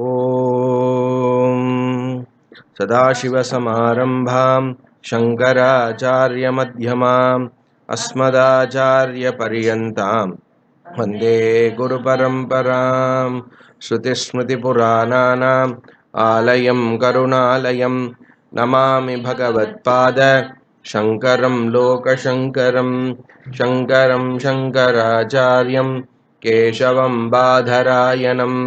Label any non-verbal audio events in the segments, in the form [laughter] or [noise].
ॐ सदाशिवसमारम्भां शङ्कराचार्यमध्यमाम् अस्मदाचार्यपर्यन्तां वन्दे गुरुपरम्परां श्रुतिस्मृतिपुराणानाम् आलयं करुणालयं नमामि भगवत्पाद शङ्करं लोकशङ्करं शङ्करं शङ्कराचार्यं केशवं बाधरायणम्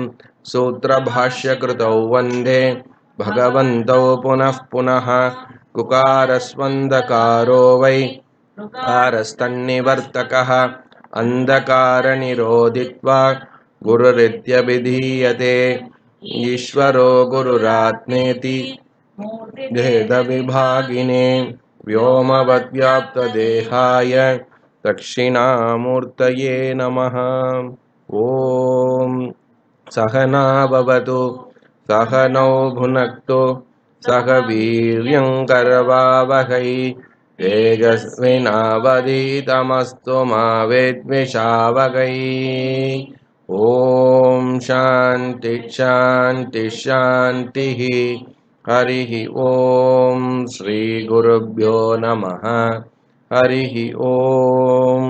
सूत्रभाष्यकृतौ वन्दे भगवन्तौ पुनः पुनः कुकारस्वन्दकारो वै कारस्तन्निवर्तकः अन्धकारनिरोधित्वा गुरुरित्यभिधीयते ईश्वरो गुरुरात्नेति भेदविभागिने व्योमवद्व्याप्तदेहाय दक्षिणामूर्तये नमः ॐ सहना भवतु सहनौ भुनक्तु सह वीर्यं करवावहै तेजस्विनावधीतमस्तु मा मावेद्विशावकै ॐ शान्तिः हरिः ॐ श्रीगुरुभ्यो नमः हरिः ॐ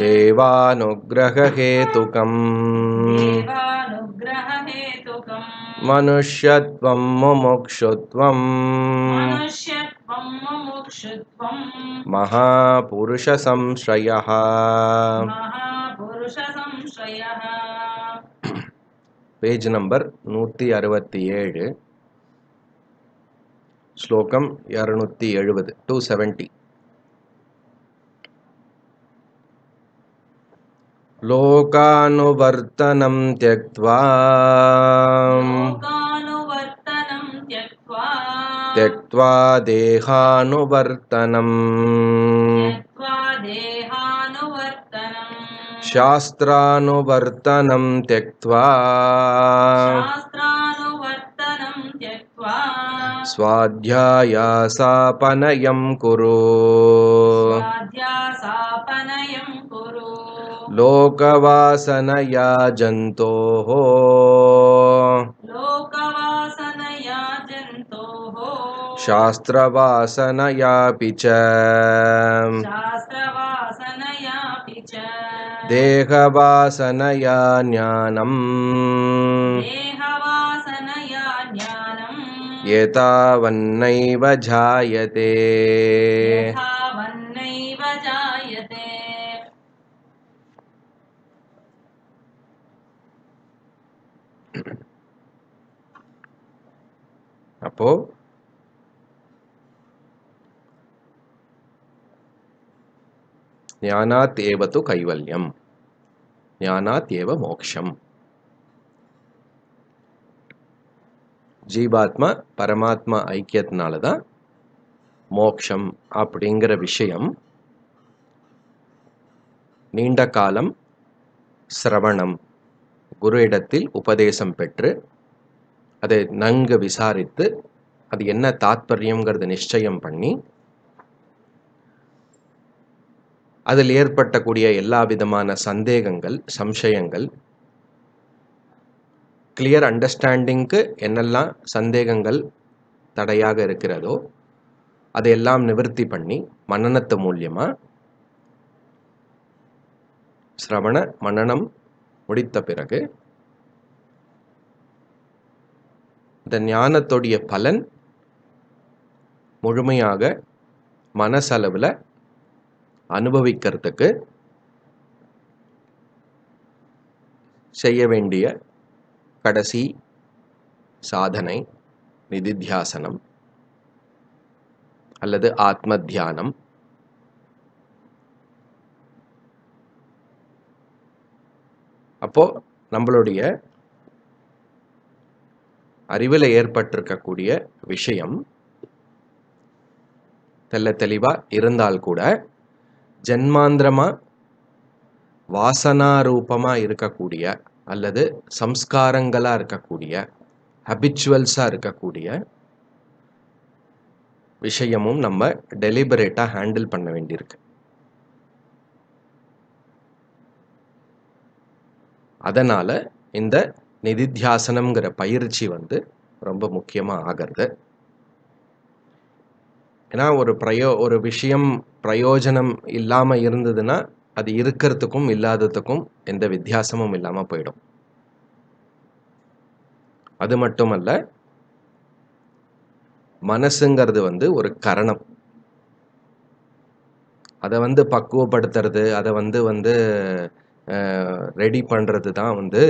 देवानुग्रहहेतुकम् मनुष्यत्वं मुमुक्षुत्वम् महापुरुषसंश्रयः पेज् नम्बर् नूति अरवती एलोकं टु एवेण्टि लोकानुवर्तनं त्यक्त्वा त्यक्त्वा देहानुवर्तनम् शास्त्रानुवर्तनं त्यक्त्वा स्वाध्यायसापनयं कुरु लोकवासनया जन्तोः शास्त्रवासनयापि च देहवासनया ज्ञानम् एतावन्नैव जायते அப்போது ஞானாத் ஏவத்து கைவல்யம் ஞானாத் ஏவ மோக்ஷம் ஜீவாத்மா பரமாத்மா ஐக்கியத்தினால தான் மோக்ஷம் அப்படிங்கிற விஷயம் நீண்ட காலம் சிரவணம் குரு இடத்தில் உபதேசம் பெற்று அதை நன்கு விசாரித்து அது என்ன தாத்பரியங்கிறது நிச்சயம் பண்ணி அதில் ஏற்பட்டக்கூடிய எல்லா விதமான சந்தேகங்கள் சம்சயங்கள் கிளியர் அண்டர்ஸ்டாண்டிங்க்கு என்னெல்லாம் சந்தேகங்கள் தடையாக இருக்கிறதோ அதையெல்லாம் நிவர்த்தி பண்ணி மன்னனத்து மூலியமா சிரவண மன்னனம் முடித்த பிறகு இந்த ஞானத்துடைய பலன் முழுமையாக மனசளவில் அனுபவிக்கிறதுக்கு செய்ய வேண்டிய கடைசி சாதனை நிதித்தியாசனம் அல்லது ஆத்ம தியானம் அப்போ நம்மளுடைய அறிவில் ஏற்பட்டிருக்கக்கூடிய விஷயம் தெல்ல தெளிவாக இருந்தால் கூட ஜென்மாந்திரமாக வாசனாரூபமாக இருக்கக்கூடிய அல்லது சம்ஸ்காரங்களாக இருக்கக்கூடிய ஹபிச்சுவல்ஸாக இருக்கக்கூடிய விஷயமும் நம்ம டெலிபரேட்டாக ஹேண்டில் பண்ண வேண்டியிருக்கு அதனால் இந்த நிதித்தியாசனம்ங்கிற பயிற்சி வந்து ரொம்ப முக்கியமாக ஆகிறது ஏன்னா ஒரு பிரயோ ஒரு விஷயம் பிரயோஜனம் இல்லாமல் இருந்ததுன்னா அது இருக்கிறதுக்கும் இல்லாததுக்கும் எந்த வித்தியாசமும் இல்லாமல் போயிடும் அது மட்டுமல்ல மனசுங்கிறது வந்து ஒரு கரணம் அதை வந்து பக்குவப்படுத்துறது அதை வந்து வந்து ரெடி பண்ணுறது தான் வந்து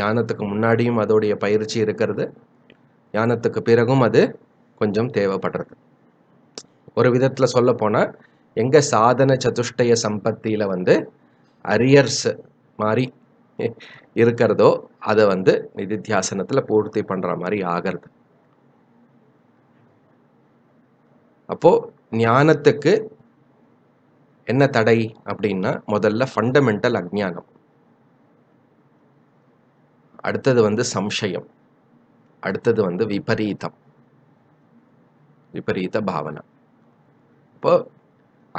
ஞானத்துக்கு முன்னாடியும் அதோடைய பயிற்சி இருக்கிறது ஞானத்துக்கு பிறகும் அது கொஞ்சம் தேவைப்படுறது ஒரு விதத்தில் போனால் எங்கள் சாதன சதுஷ்டய சம்பத்தியில் வந்து அரியர்ஸ் மாதிரி இருக்கிறதோ அதை வந்து நிதித்தியாசனத்தில் பூர்த்தி பண்ணுற மாதிரி ஆகிறது அப்போது ஞானத்துக்கு என்ன தடை அப்படின்னா முதல்ல ஃபண்டமெண்டல் அஜானம் அடுத்தது வந்து சம்சயம் அடுத்தது வந்து விபரீதம் விபரீத பாவனை இப்போ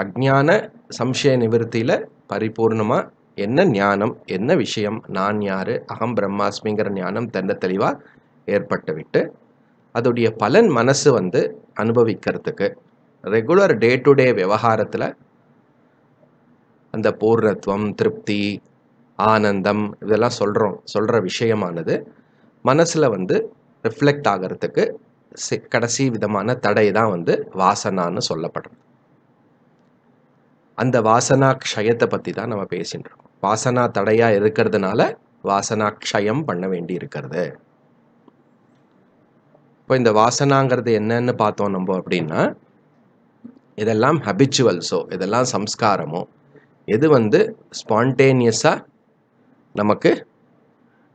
அஜ்ஞான சம்சய நிவர்த்தியில் பரிபூர்ணமாக என்ன ஞானம் என்ன விஷயம் நான் யார் அகம் பிரம்மாஸ்மிங்கிற ஞானம் தென்ன தெளிவாக ஏற்பட்டுவிட்டு அதோடைய பலன் மனசு வந்து அனுபவிக்கிறதுக்கு ரெகுலர் டே டு டே விவகாரத்தில் அந்த பூர்ணத்துவம் திருப்தி ஆனந்தம் இதெல்லாம் சொல்கிறோம் சொல்கிற விஷயமானது மனசில் வந்து ரிஃப்ளெக்ட் ஆகிறதுக்கு கடைசி விதமான தடை தான் வந்து வாசனான்னு சொல்லப்படுறது அந்த வாசனா க்ஷயத்தை பற்றி தான் நம்ம பேசிட்டுருக்கோம் வாசனா தடையாக இருக்கிறதுனால வாசனா க்ஷயம் பண்ண வேண்டி இருக்கிறது இப்போ இந்த வாசனாங்கிறது என்னன்னு பார்த்தோம் நம்ம அப்படின்னா இதெல்லாம் ஹபிச்சுவல்ஸோ இதெல்லாம் சம்ஸ்காரமோ எது வந்து ஸ்பான்டேனியஸாக நமக்கு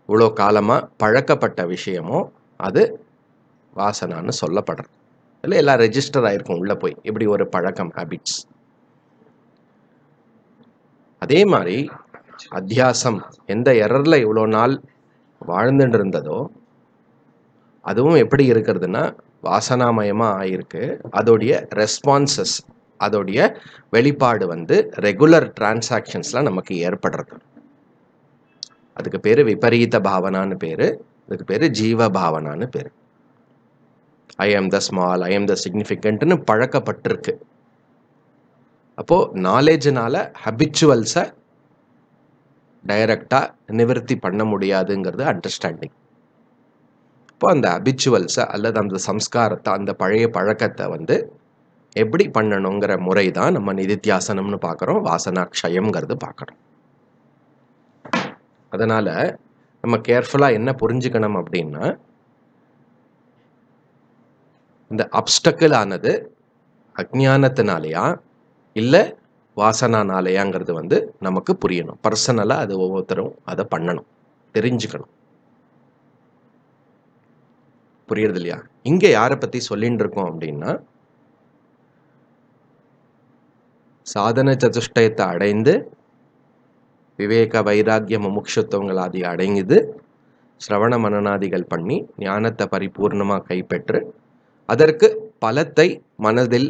இவ்வளோ காலமாக பழக்கப்பட்ட விஷயமோ அது வாசனான்னு சொல்லப்படுறது இல்லை எல்லாம் ரெஜிஸ்டர் ஆகிருக்கும் உள்ளே போய் இப்படி ஒரு பழக்கம் ஹேபிட்ஸ் அதே மாதிரி அத்தியாசம் எந்த எரரில் இவ்வளோ நாள் வாழ்ந்துட்டு இருந்ததோ அதுவும் எப்படி இருக்கிறதுனா வாசனாமயமாக ஆயிருக்கு அதோடைய ரெஸ்பான்சஸ் அதோடைய வெளிப்பாடு வந்து ரெகுலர் டிரான்சாக்ஷன்ஸ்லாம் நமக்கு ஏற்படுறது அதுக்கு பேர் விபரீத பாவனான்னு பேர் அதுக்கு பேர் ஜீவ பாவனான்னு பேர் ஐ am the small I am த சிக்னிஃபிகண்ட்னு பழக்கப்பட்டிருக்கு அப்போது நாலேஜினால் ஹபிச்சுவல்ஸை டைரக்டாக நிவர்த்தி பண்ண முடியாதுங்கிறது அண்டர்ஸ்டாண்டிங் இப்போ அந்த அபிச்சுவல்ஸை அல்லது அந்த சம்ஸ்காரத்தை அந்த பழைய பழக்கத்தை வந்து எப்படி பண்ணணுங்கிற முறை தான் நம்ம நிதித்தியாசனம்னு பார்க்குறோம் வாசனா க்ஷயம்ங்கிறது பார்க்குறோம் அதனால் நம்ம கேர்ஃபுல்லாக என்ன புரிஞ்சுக்கணும் அப்படின்னா இந்த அப்டக்கிள் ஆனது அஜானத்தினாலேயா இல்லை வாசனானாலயாங்கிறது வந்து நமக்கு புரியணும் பர்சனலாக அது ஒவ்வொருத்தரும் அதை பண்ணணும் தெரிஞ்சுக்கணும் புரியுறது இல்லையா இங்கே யாரை பற்றி சொல்லின்னு இருக்கோம் அப்படின்னா சாதன சதுஷ்டயத்தை அடைந்து விவேக வைராக்கிய முமுட்சத்துவங்கள் ஆதி அடைங்குது சிரவண மனநாதிகள் பண்ணி ஞானத்தை பரிபூர்ணமாக கைப்பற்று அதற்கு பலத்தை மனதில்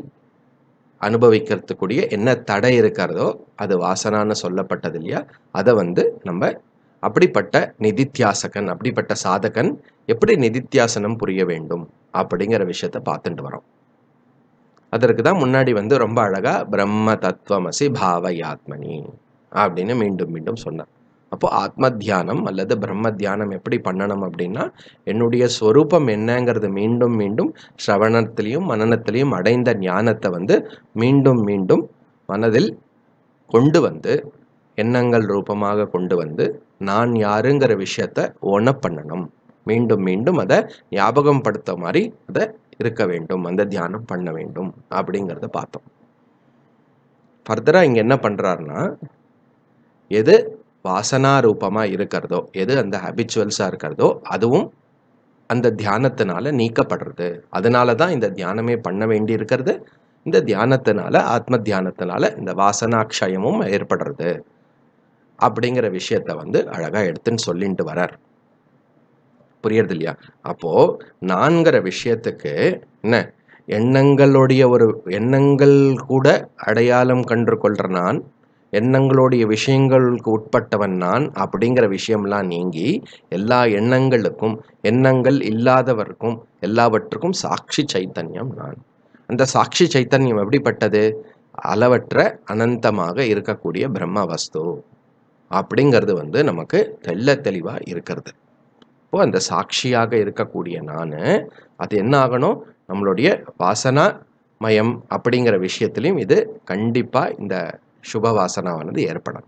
அனுபவிக்கிறதுக்கூடிய என்ன தடை இருக்கிறதோ அது வாசனான்னு சொல்லப்பட்டது இல்லையா அதை வந்து நம்ம அப்படிப்பட்ட நிதித்தியாசகன் அப்படிப்பட்ட சாதகன் எப்படி நிதித்தியாசனம் புரிய வேண்டும் அப்படிங்கிற விஷயத்த பார்த்துட்டு வரோம் அதற்கு தான் முன்னாடி வந்து ரொம்ப அழகாக பிரம்ம தத்துவமசி பாவயாத்மனி அப்படின்னு மீண்டும் மீண்டும் சொன்னார் அப்போது ஆத்ம தியானம் அல்லது பிரம்ம தியானம் எப்படி பண்ணணும் அப்படின்னா என்னுடைய ஸ்வரூபம் என்னங்கிறது மீண்டும் மீண்டும் ஸ்ரவணத்திலையும் மனநத்திலையும் அடைந்த ஞானத்தை வந்து மீண்டும் மீண்டும் மனதில் கொண்டு வந்து எண்ணங்கள் ரூபமாக கொண்டு வந்து நான் யாருங்கிற விஷயத்த ஒன பண்ணணும் மீண்டும் மீண்டும் அதை ஞாபகம் படுத்த மாதிரி அதை இருக்க வேண்டும் அந்த தியானம் பண்ண வேண்டும் அப்படிங்கிறத பார்த்தோம் ஃபர்தராக இங்கே என்ன பண்ணுறாருன்னா எது வாசனா ரூபமாக இருக்கிறதோ எது அந்த ஹேபிச்சுவல்ஸாக இருக்கிறதோ அதுவும் அந்த தியானத்தினால நீக்கப்படுறது அதனால தான் இந்த தியானமே பண்ண வேண்டி இருக்கிறது இந்த தியானத்தினால ஆத்ம தியானத்தினால இந்த வாசனாக்ஷயமும் ஏற்படுறது அப்படிங்கிற விஷயத்த வந்து அழகாக எடுத்துன்னு சொல்லிட்டு வரார் புரியறது இல்லையா அப்போ நான்கிற விஷயத்துக்கு என்ன எண்ணங்களுடைய ஒரு எண்ணங்கள் கூட அடையாளம் கன்று கொள்ற நான் எண்ணங்களுடைய விஷயங்களுக்கு உட்பட்டவன் நான் அப்படிங்கிற விஷயம்லாம் நீங்கி எல்லா எண்ணங்களுக்கும் எண்ணங்கள் இல்லாதவருக்கும் எல்லாவற்றுக்கும் சாட்சி சைத்தன்யம் நான் அந்த சாட்சி சைத்தன்யம் எப்படிப்பட்டது அளவற்ற அனந்தமாக இருக்கக்கூடிய பிரம்ம வஸ்து அப்படிங்கிறது வந்து நமக்கு தெல்ல தெளிவாக இருக்கிறது இப்போ அந்த சாட்சியாக இருக்கக்கூடிய நான் அது என்ன ஆகணும் நம்மளுடைய வாசனா மயம் அப்படிங்கிற விஷயத்துலையும் இது கண்டிப்பாக இந்த சுப வாசனாவானது ஏற்படும்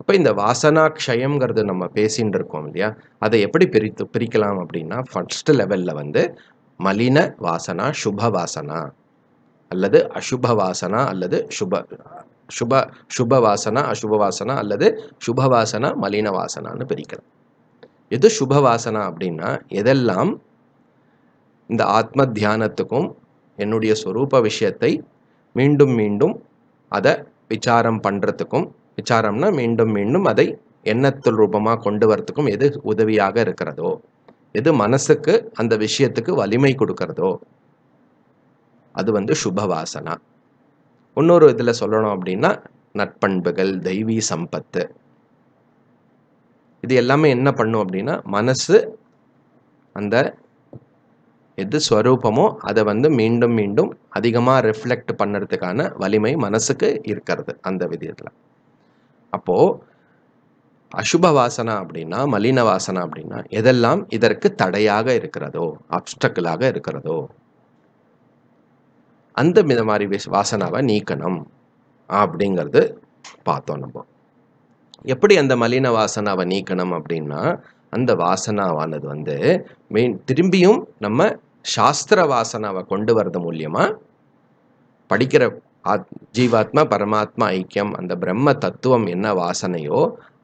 அப்போ இந்த வாசனா க்ஷயங்கிறது நம்ம பேசின்னு இருக்கோம் இல்லையா அதை எப்படி பிரித்து பிரிக்கலாம் அப்படின்னா ஃபஸ்ட்டு லெவலில் வந்து மலின வாசனா சுப வாசனா அல்லது அசுப வாசனா அல்லது சுப சுப சுப வாசனா அசுப வாசனா அல்லது சுப வாசனா மலின வாசனான்னு பிரிக்கலாம் எது சுப வாசனா அப்படின்னா எதெல்லாம் இந்த ஆத்ம தியானத்துக்கும் என்னுடைய ஸ்வரூப விஷயத்தை மீண்டும் மீண்டும் அதை விசாரம் பண்ணுறதுக்கும் விசாரம்னா மீண்டும் மீண்டும் அதை எண்ணத்தில் ரூபமாக கொண்டு வரத்துக்கும் எது உதவியாக இருக்கிறதோ எது மனசுக்கு அந்த விஷயத்துக்கு வலிமை கொடுக்கறதோ அது வந்து சுபவாசனா இன்னொரு இதில் சொல்லணும் அப்படின்னா நட்பண்புகள் தெய்வீ சம்பத்து இது எல்லாமே என்ன பண்ணும் அப்படின்னா மனசு அந்த எது ஸ்வரூபமோ அதை வந்து மீண்டும் மீண்டும் அதிகமாக ரிஃப்ளெக்ட் பண்ணுறதுக்கான வலிமை மனசுக்கு இருக்கிறது அந்த விதத்தில் அப்போது அசுப வாசனா அப்படின்னா மலின வாசனா அப்படின்னா எதெல்லாம் இதற்கு தடையாக இருக்கிறதோ அப்டக்கிளாக இருக்கிறதோ அந்த மித மாதிரி வாசனாவை நீக்கணும் அப்படிங்கிறது பார்த்தோம் நம்ம எப்படி அந்த மலின வாசனாவை நீக்கணும் அப்படின்னா அந்த வாசனாவானது வந்து மீன் திரும்பியும் நம்ம சாஸ்திர வாசனாவை கொண்டு வரது மூலியமா படிக்கிற ஆத் ஜீவாத்மா பரமாத்மா ஐக்கியம் அந்த பிரம்ம தத்துவம் என்ன வாசனையோ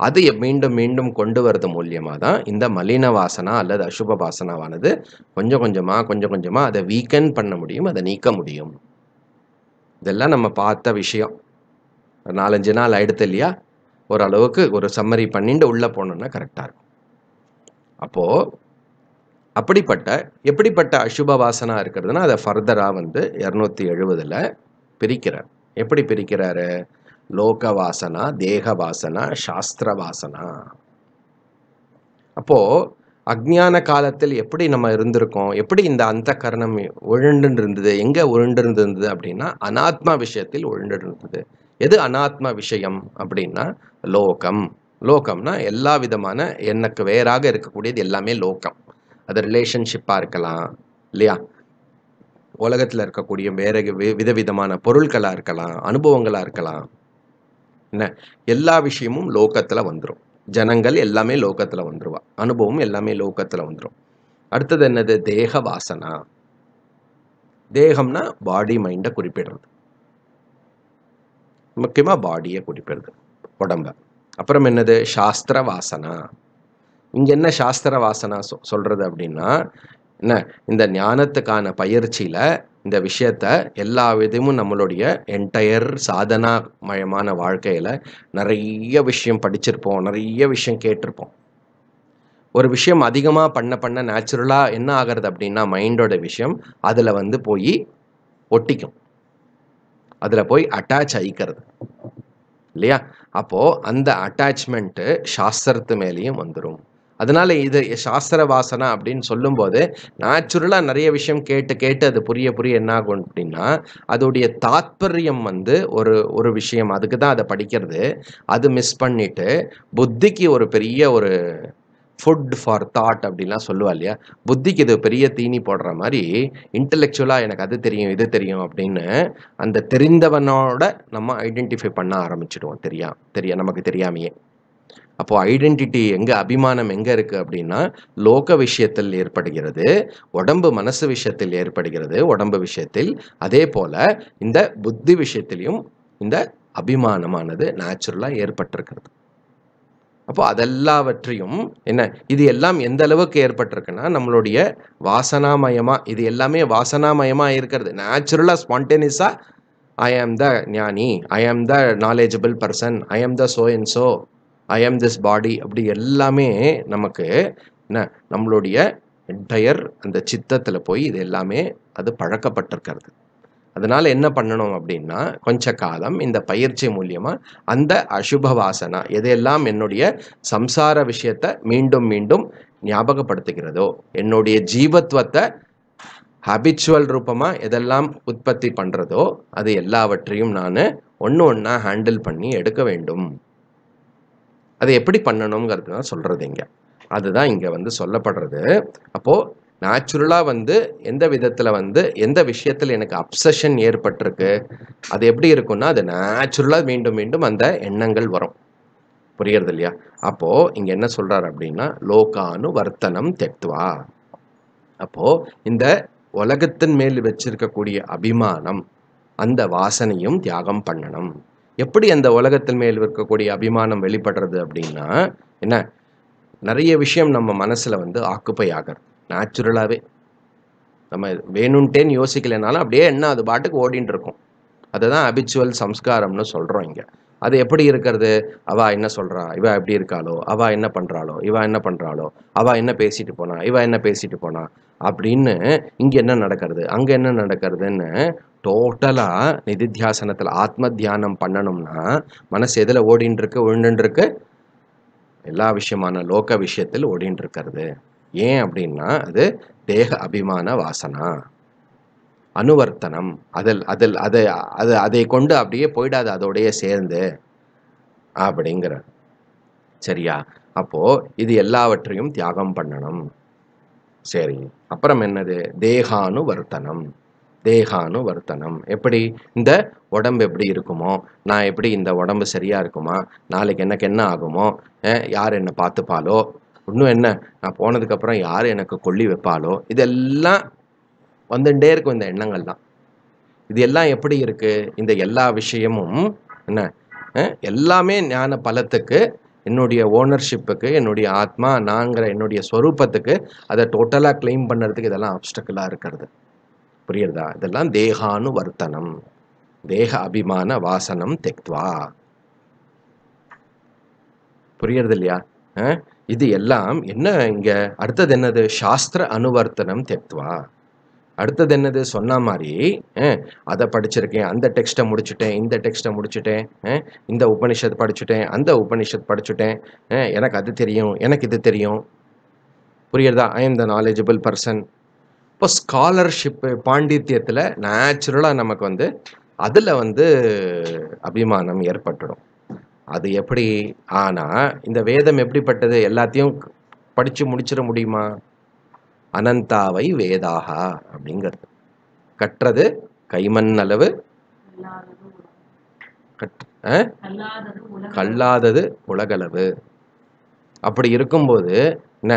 அது மீண்டும் மீண்டும் கொண்டு வரது மூலியமாக தான் இந்த மலின வாசனா அல்லது அசுப வாசனாவானது கொஞ்சம் கொஞ்சமாக கொஞ்சம் கொஞ்சமாக அதை வீக்கன் பண்ண முடியும் அதை நீக்க முடியும் இதெல்லாம் நம்ம பார்த்த விஷயம் நாலஞ்சு நாள் ஆயிடுத்து இல்லையா ஓரளவுக்கு ஒரு சம்மரி பண்ணிட்டு உள்ளே போனோன்னா கரெக்டாக இருக்கும் அப்போது அப்படிப்பட்ட எப்படிப்பட்ட அசுப வாசனா இருக்கிறதுனா அதை ஃபர்தராக வந்து இரநூத்தி எழுபதில் பிரிக்கிறார் எப்படி பிரிக்கிறாரு லோக வாசனா தேக வாசனா சாஸ்திர வாசனா அப்போது அக்ஞான காலத்தில் எப்படி நம்ம இருந்திருக்கோம் எப்படி இந்த அந்த கரணம் உழண்டு இருந்தது எங்கே உழண்டு இருந்தது அப்படின்னா அனாத்மா விஷயத்தில் உழண்டு இருந்தது எது அனாத்மா விஷயம் அப்படின்னா லோகம் லோகம்னா எல்லா விதமான எனக்கு வேறாக இருக்கக்கூடியது எல்லாமே லோகம் அது ரிலேஷன்ஷிப்பாக இருக்கலாம் இல்லையா உலகத்தில் இருக்கக்கூடிய வேற விதவிதமான பொருட்களாக இருக்கலாம் அனுபவங்களாக இருக்கலாம் என்ன எல்லா விஷயமும் லோகத்தில் வந்துடும் ஜனங்கள் எல்லாமே லோகத்தில் வந்துடுவா அனுபவம் எல்லாமே லோகத்தில் வந்துடும் அடுத்தது என்னது தேக வாசனா தேகம்னா பாடி மைண்டை குறிப்பிடுறது முக்கியமாக பாடியை குறிப்பிடுறது உடம்பை அப்புறம் என்னது சாஸ்திர வாசனா இங்கே என்ன சாஸ்திர வாசனா சொ சொல்கிறது அப்படின்னா என்ன இந்த ஞானத்துக்கான பயிற்சியில் இந்த விஷயத்த எல்லா விதமும் நம்மளுடைய என்டையர் சாதனா மயமான வாழ்க்கையில் நிறைய விஷயம் படிச்சிருப்போம் நிறைய விஷயம் கேட்டிருப்போம் ஒரு விஷயம் அதிகமாக பண்ண பண்ண நேச்சுரலாக என்ன ஆகிறது அப்படின்னா மைண்டோட விஷயம் அதில் வந்து போய் ஒட்டிக்கும் அதில் போய் அட்டாச் ஆகிக்கிறது இல்லையா அப்போது அந்த அட்டாச்மெண்ட்டு சாஸ்திரத்து மேலேயும் வந்துடும் அதனால் இது சாஸ்திர வாசனை அப்படின்னு சொல்லும்போது நேச்சுரலாக நிறைய விஷயம் கேட்டு கேட்டு அது புரிய புரிய என்ன ஆகும் அப்படின்னா அதோடைய தாத்பரியம் வந்து ஒரு ஒரு விஷயம் அதுக்கு தான் அதை படிக்கிறது அது மிஸ் பண்ணிட்டு புத்திக்கு ஒரு பெரிய ஒரு ஃபுட் ஃபார் தாட் அப்படின்லாம் சொல்லுவா இல்லையா புத்திக்கு இது பெரிய தீனி போடுற மாதிரி இன்டலெக்சுவலாக எனக்கு அது தெரியும் இது தெரியும் அப்படின்னு அந்த தெரிந்தவனோட நம்ம ஐடென்டிஃபை பண்ண ஆரம்பிச்சிடுவோம் தெரியா தெரிய நமக்கு தெரியாமையே அப்போது ஐடென்டிட்டி எங்கே அபிமானம் எங்கே இருக்குது அப்படின்னா லோக விஷயத்தில் ஏற்படுகிறது உடம்பு மனசு விஷயத்தில் ஏற்படுகிறது உடம்பு விஷயத்தில் அதே போல் இந்த புத்தி விஷயத்திலையும் இந்த அபிமானமானது நேச்சுரலாக ஏற்பட்டிருக்கிறது அப்போ அதெல்லாவற்றையும் என்ன இது எல்லாம் எந்த அளவுக்கு ஏற்பட்டிருக்குன்னா நம்மளுடைய வாசனாமயமா இது எல்லாமே வாசனாமயமாக இருக்கிறது நேச்சுரலாக ஸ்பான்டேனியஸா ஐ ஆம் த ஞானி ஐ am the knowledgeable person I am the so and so I am this பாடி அப்படி எல்லாமே நமக்கு என்ன நம்மளுடைய என்டையர் அந்த சித்தத்தில் போய் இது எல்லாமே அது பழக்கப்பட்டிருக்கிறது அதனால் என்ன பண்ணணும் அப்படின்னா கொஞ்ச காலம் இந்த பயிற்சி மூலியமாக அந்த அசுப வாசனா எதையெல்லாம் என்னுடைய சம்சார விஷயத்தை மீண்டும் மீண்டும் ஞாபகப்படுத்துகிறதோ என்னுடைய ஜீவத்வத்தை ஹபிச்சுவல் ரூபமாக எதெல்லாம் உற்பத்தி பண்ணுறதோ அது எல்லாவற்றையும் நான் ஒன்று ஒன்றா ஹேண்டில் பண்ணி எடுக்க வேண்டும் அது எப்படி பண்ணணுங்கிறது தான் சொல்கிறது இங்கே அதுதான் இங்கே வந்து சொல்லப்படுறது அப்போது நேச்சுரலாக வந்து எந்த விதத்தில் வந்து எந்த விஷயத்தில் எனக்கு அப்சஷன் ஏற்பட்டிருக்கு அது எப்படி இருக்கும்னா அது நேச்சுரலாக மீண்டும் மீண்டும் அந்த எண்ணங்கள் வரும் புரியறது இல்லையா அப்போது இங்கே என்ன சொல்கிறார் அப்படின்னா லோகானு வர்த்தனம் தெக்துவா அப்போது இந்த உலகத்தின் மேல் வச்சிருக்கக்கூடிய அபிமானம் அந்த வாசனையும் தியாகம் பண்ணணும் எப்படி அந்த உலகத்தின் மேல் இருக்கக்கூடிய அபிமானம் வெளிப்படுறது அப்படின்னா என்ன நிறைய விஷயம் நம்ம மனசில் வந்து ஆக்குப்பை ஆகிறது நேச்சுரலாகவே நம்ம வேணும்ன்ட்டேன்னு யோசிக்கலைனாலும் அப்படியே என்ன அது பாட்டுக்கு ஓடின்னு இருக்கும் அதை தான் அபிச்சுவல் சம்ஸ்காரம்னு சொல்கிறோம் இங்கே அது எப்படி இருக்கிறது அவா என்ன சொல்கிறா இவா எப்படி இருக்காளோ அவா என்ன பண்ணுறாளோ இவா என்ன பண்ணுறாளோ அவா என்ன பேசிட்டு போனா இவா என்ன பேசிட்டு போனா அப்படின்னு இங்கே என்ன நடக்கிறது அங்கே என்ன நடக்கிறதுன்னு டோட்டலாக நிதித்தியாசனத்தில் ஆத்ம தியானம் பண்ணணும்னா மனசு எதில் ஓடின்னு இருக்கு எல்லா விஷயமான லோக விஷயத்தில் ஓடின்னு இருக்கிறது ஏன் அப்படின்னா அது தேக அபிமான வாசனா அனுவர்த்தனம் அதில் அதில் அதை அது அதை கொண்டு அப்படியே போயிடாது அதோடைய சேர்ந்து அப்படிங்கிற சரியா அப்போது இது எல்லாவற்றையும் தியாகம் பண்ணணும் சரி அப்புறம் என்னது தேகானு வர்த்தனம் தேகானு வர்த்தனம் எப்படி இந்த உடம்பு எப்படி இருக்குமோ நான் எப்படி இந்த உடம்பு சரியாக இருக்குமா நாளைக்கு எனக்கு என்ன ஆகுமோ யார் என்னை பார்த்துப்பாலோ இன்னும் என்ன நான் போனதுக்கப்புறம் யார் எனக்கு கொல்லி வைப்பாளோ இதெல்லாம் வந்துட்டே இருக்கும் இந்த எண்ணங்கள் தான் இது எல்லாம் எப்படி இருக்குது இந்த எல்லா விஷயமும் என்ன எல்லாமே ஞான பலத்துக்கு என்னுடைய ஓனர்ஷிப்புக்கு என்னுடைய ஆத்மா நாங்கிற என்னுடைய ஸ்வரூபத்துக்கு அதை டோட்டலாக கிளைம் பண்ணுறதுக்கு இதெல்லாம் ஆப்ஸ்டக்கிளாக இருக்கிறது புரியுறதா இதெல்லாம் தேகானு வர்த்தனம் தேக அபிமான வாசனம் தெக்வா புரியறது இல்லையா இது எல்லாம் என்ன இங்க அடுத்தது என்னது சாஸ்திர அனுவர்த்தனம் தெத்வா அடுத்தது என்னது சொன்ன மாதிரி அதை படிச்சிருக்கேன் அந்த டெக்ஸ்ட்டை முடிச்சுட்டேன் இந்த டெக்ஸ்ட்டை முடிச்சுட்டேன் இந்த உபனிஷத் படிச்சுட்டேன் அந்த உபனிஷத் படிச்சுட்டேன் எனக்கு அது தெரியும் எனக்கு இது தெரியும் புரியுறதா I am the knowledgeable person இப்போ ஸ்காலர்ஷிப்பு பாண்டித்யத்தில் நேச்சுரலாக நமக்கு வந்து அதில் வந்து அபிமானம் ஏற்பட்டுடும் அது எப்படி ஆனால் இந்த வேதம் எப்படிப்பட்டது எல்லாத்தையும் படித்து முடிச்சிட முடியுமா அனந்தாவை வேதாகா அப்படிங்கிறது கற்றது கைமண் அளவு கல்லாதது உலகளவு அப்படி இருக்கும்போது என்ன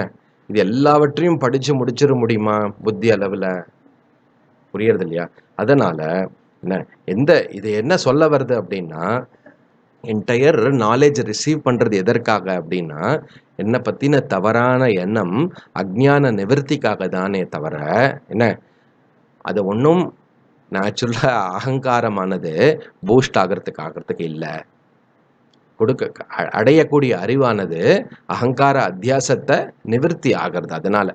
இது எல்லாவற்றையும் படித்து முடிச்சிட முடியுமா புத்தி அளவில் புரியறது இல்லையா அதனால் என்ன எந்த இது என்ன சொல்ல வருது அப்படின்னா என்டையர் நாலேஜ் ரிசீவ் பண்ணுறது எதற்காக அப்படின்னா என்னை பற்றின தவறான எண்ணம் அஜ்ஞான நிவர்த்திக்காக தானே தவிர என்ன அது ஒன்றும் நேச்சுரலாக அகங்காரமானது பூஸ்ட் ஆகிறதுக்கு ஆகிறதுக்கு இல்லை கொடுக்க அடையக்கூடிய அறிவானது அகங்கார அத்தியாசத்தை நிவர்த்தி ஆகிறது அதனால்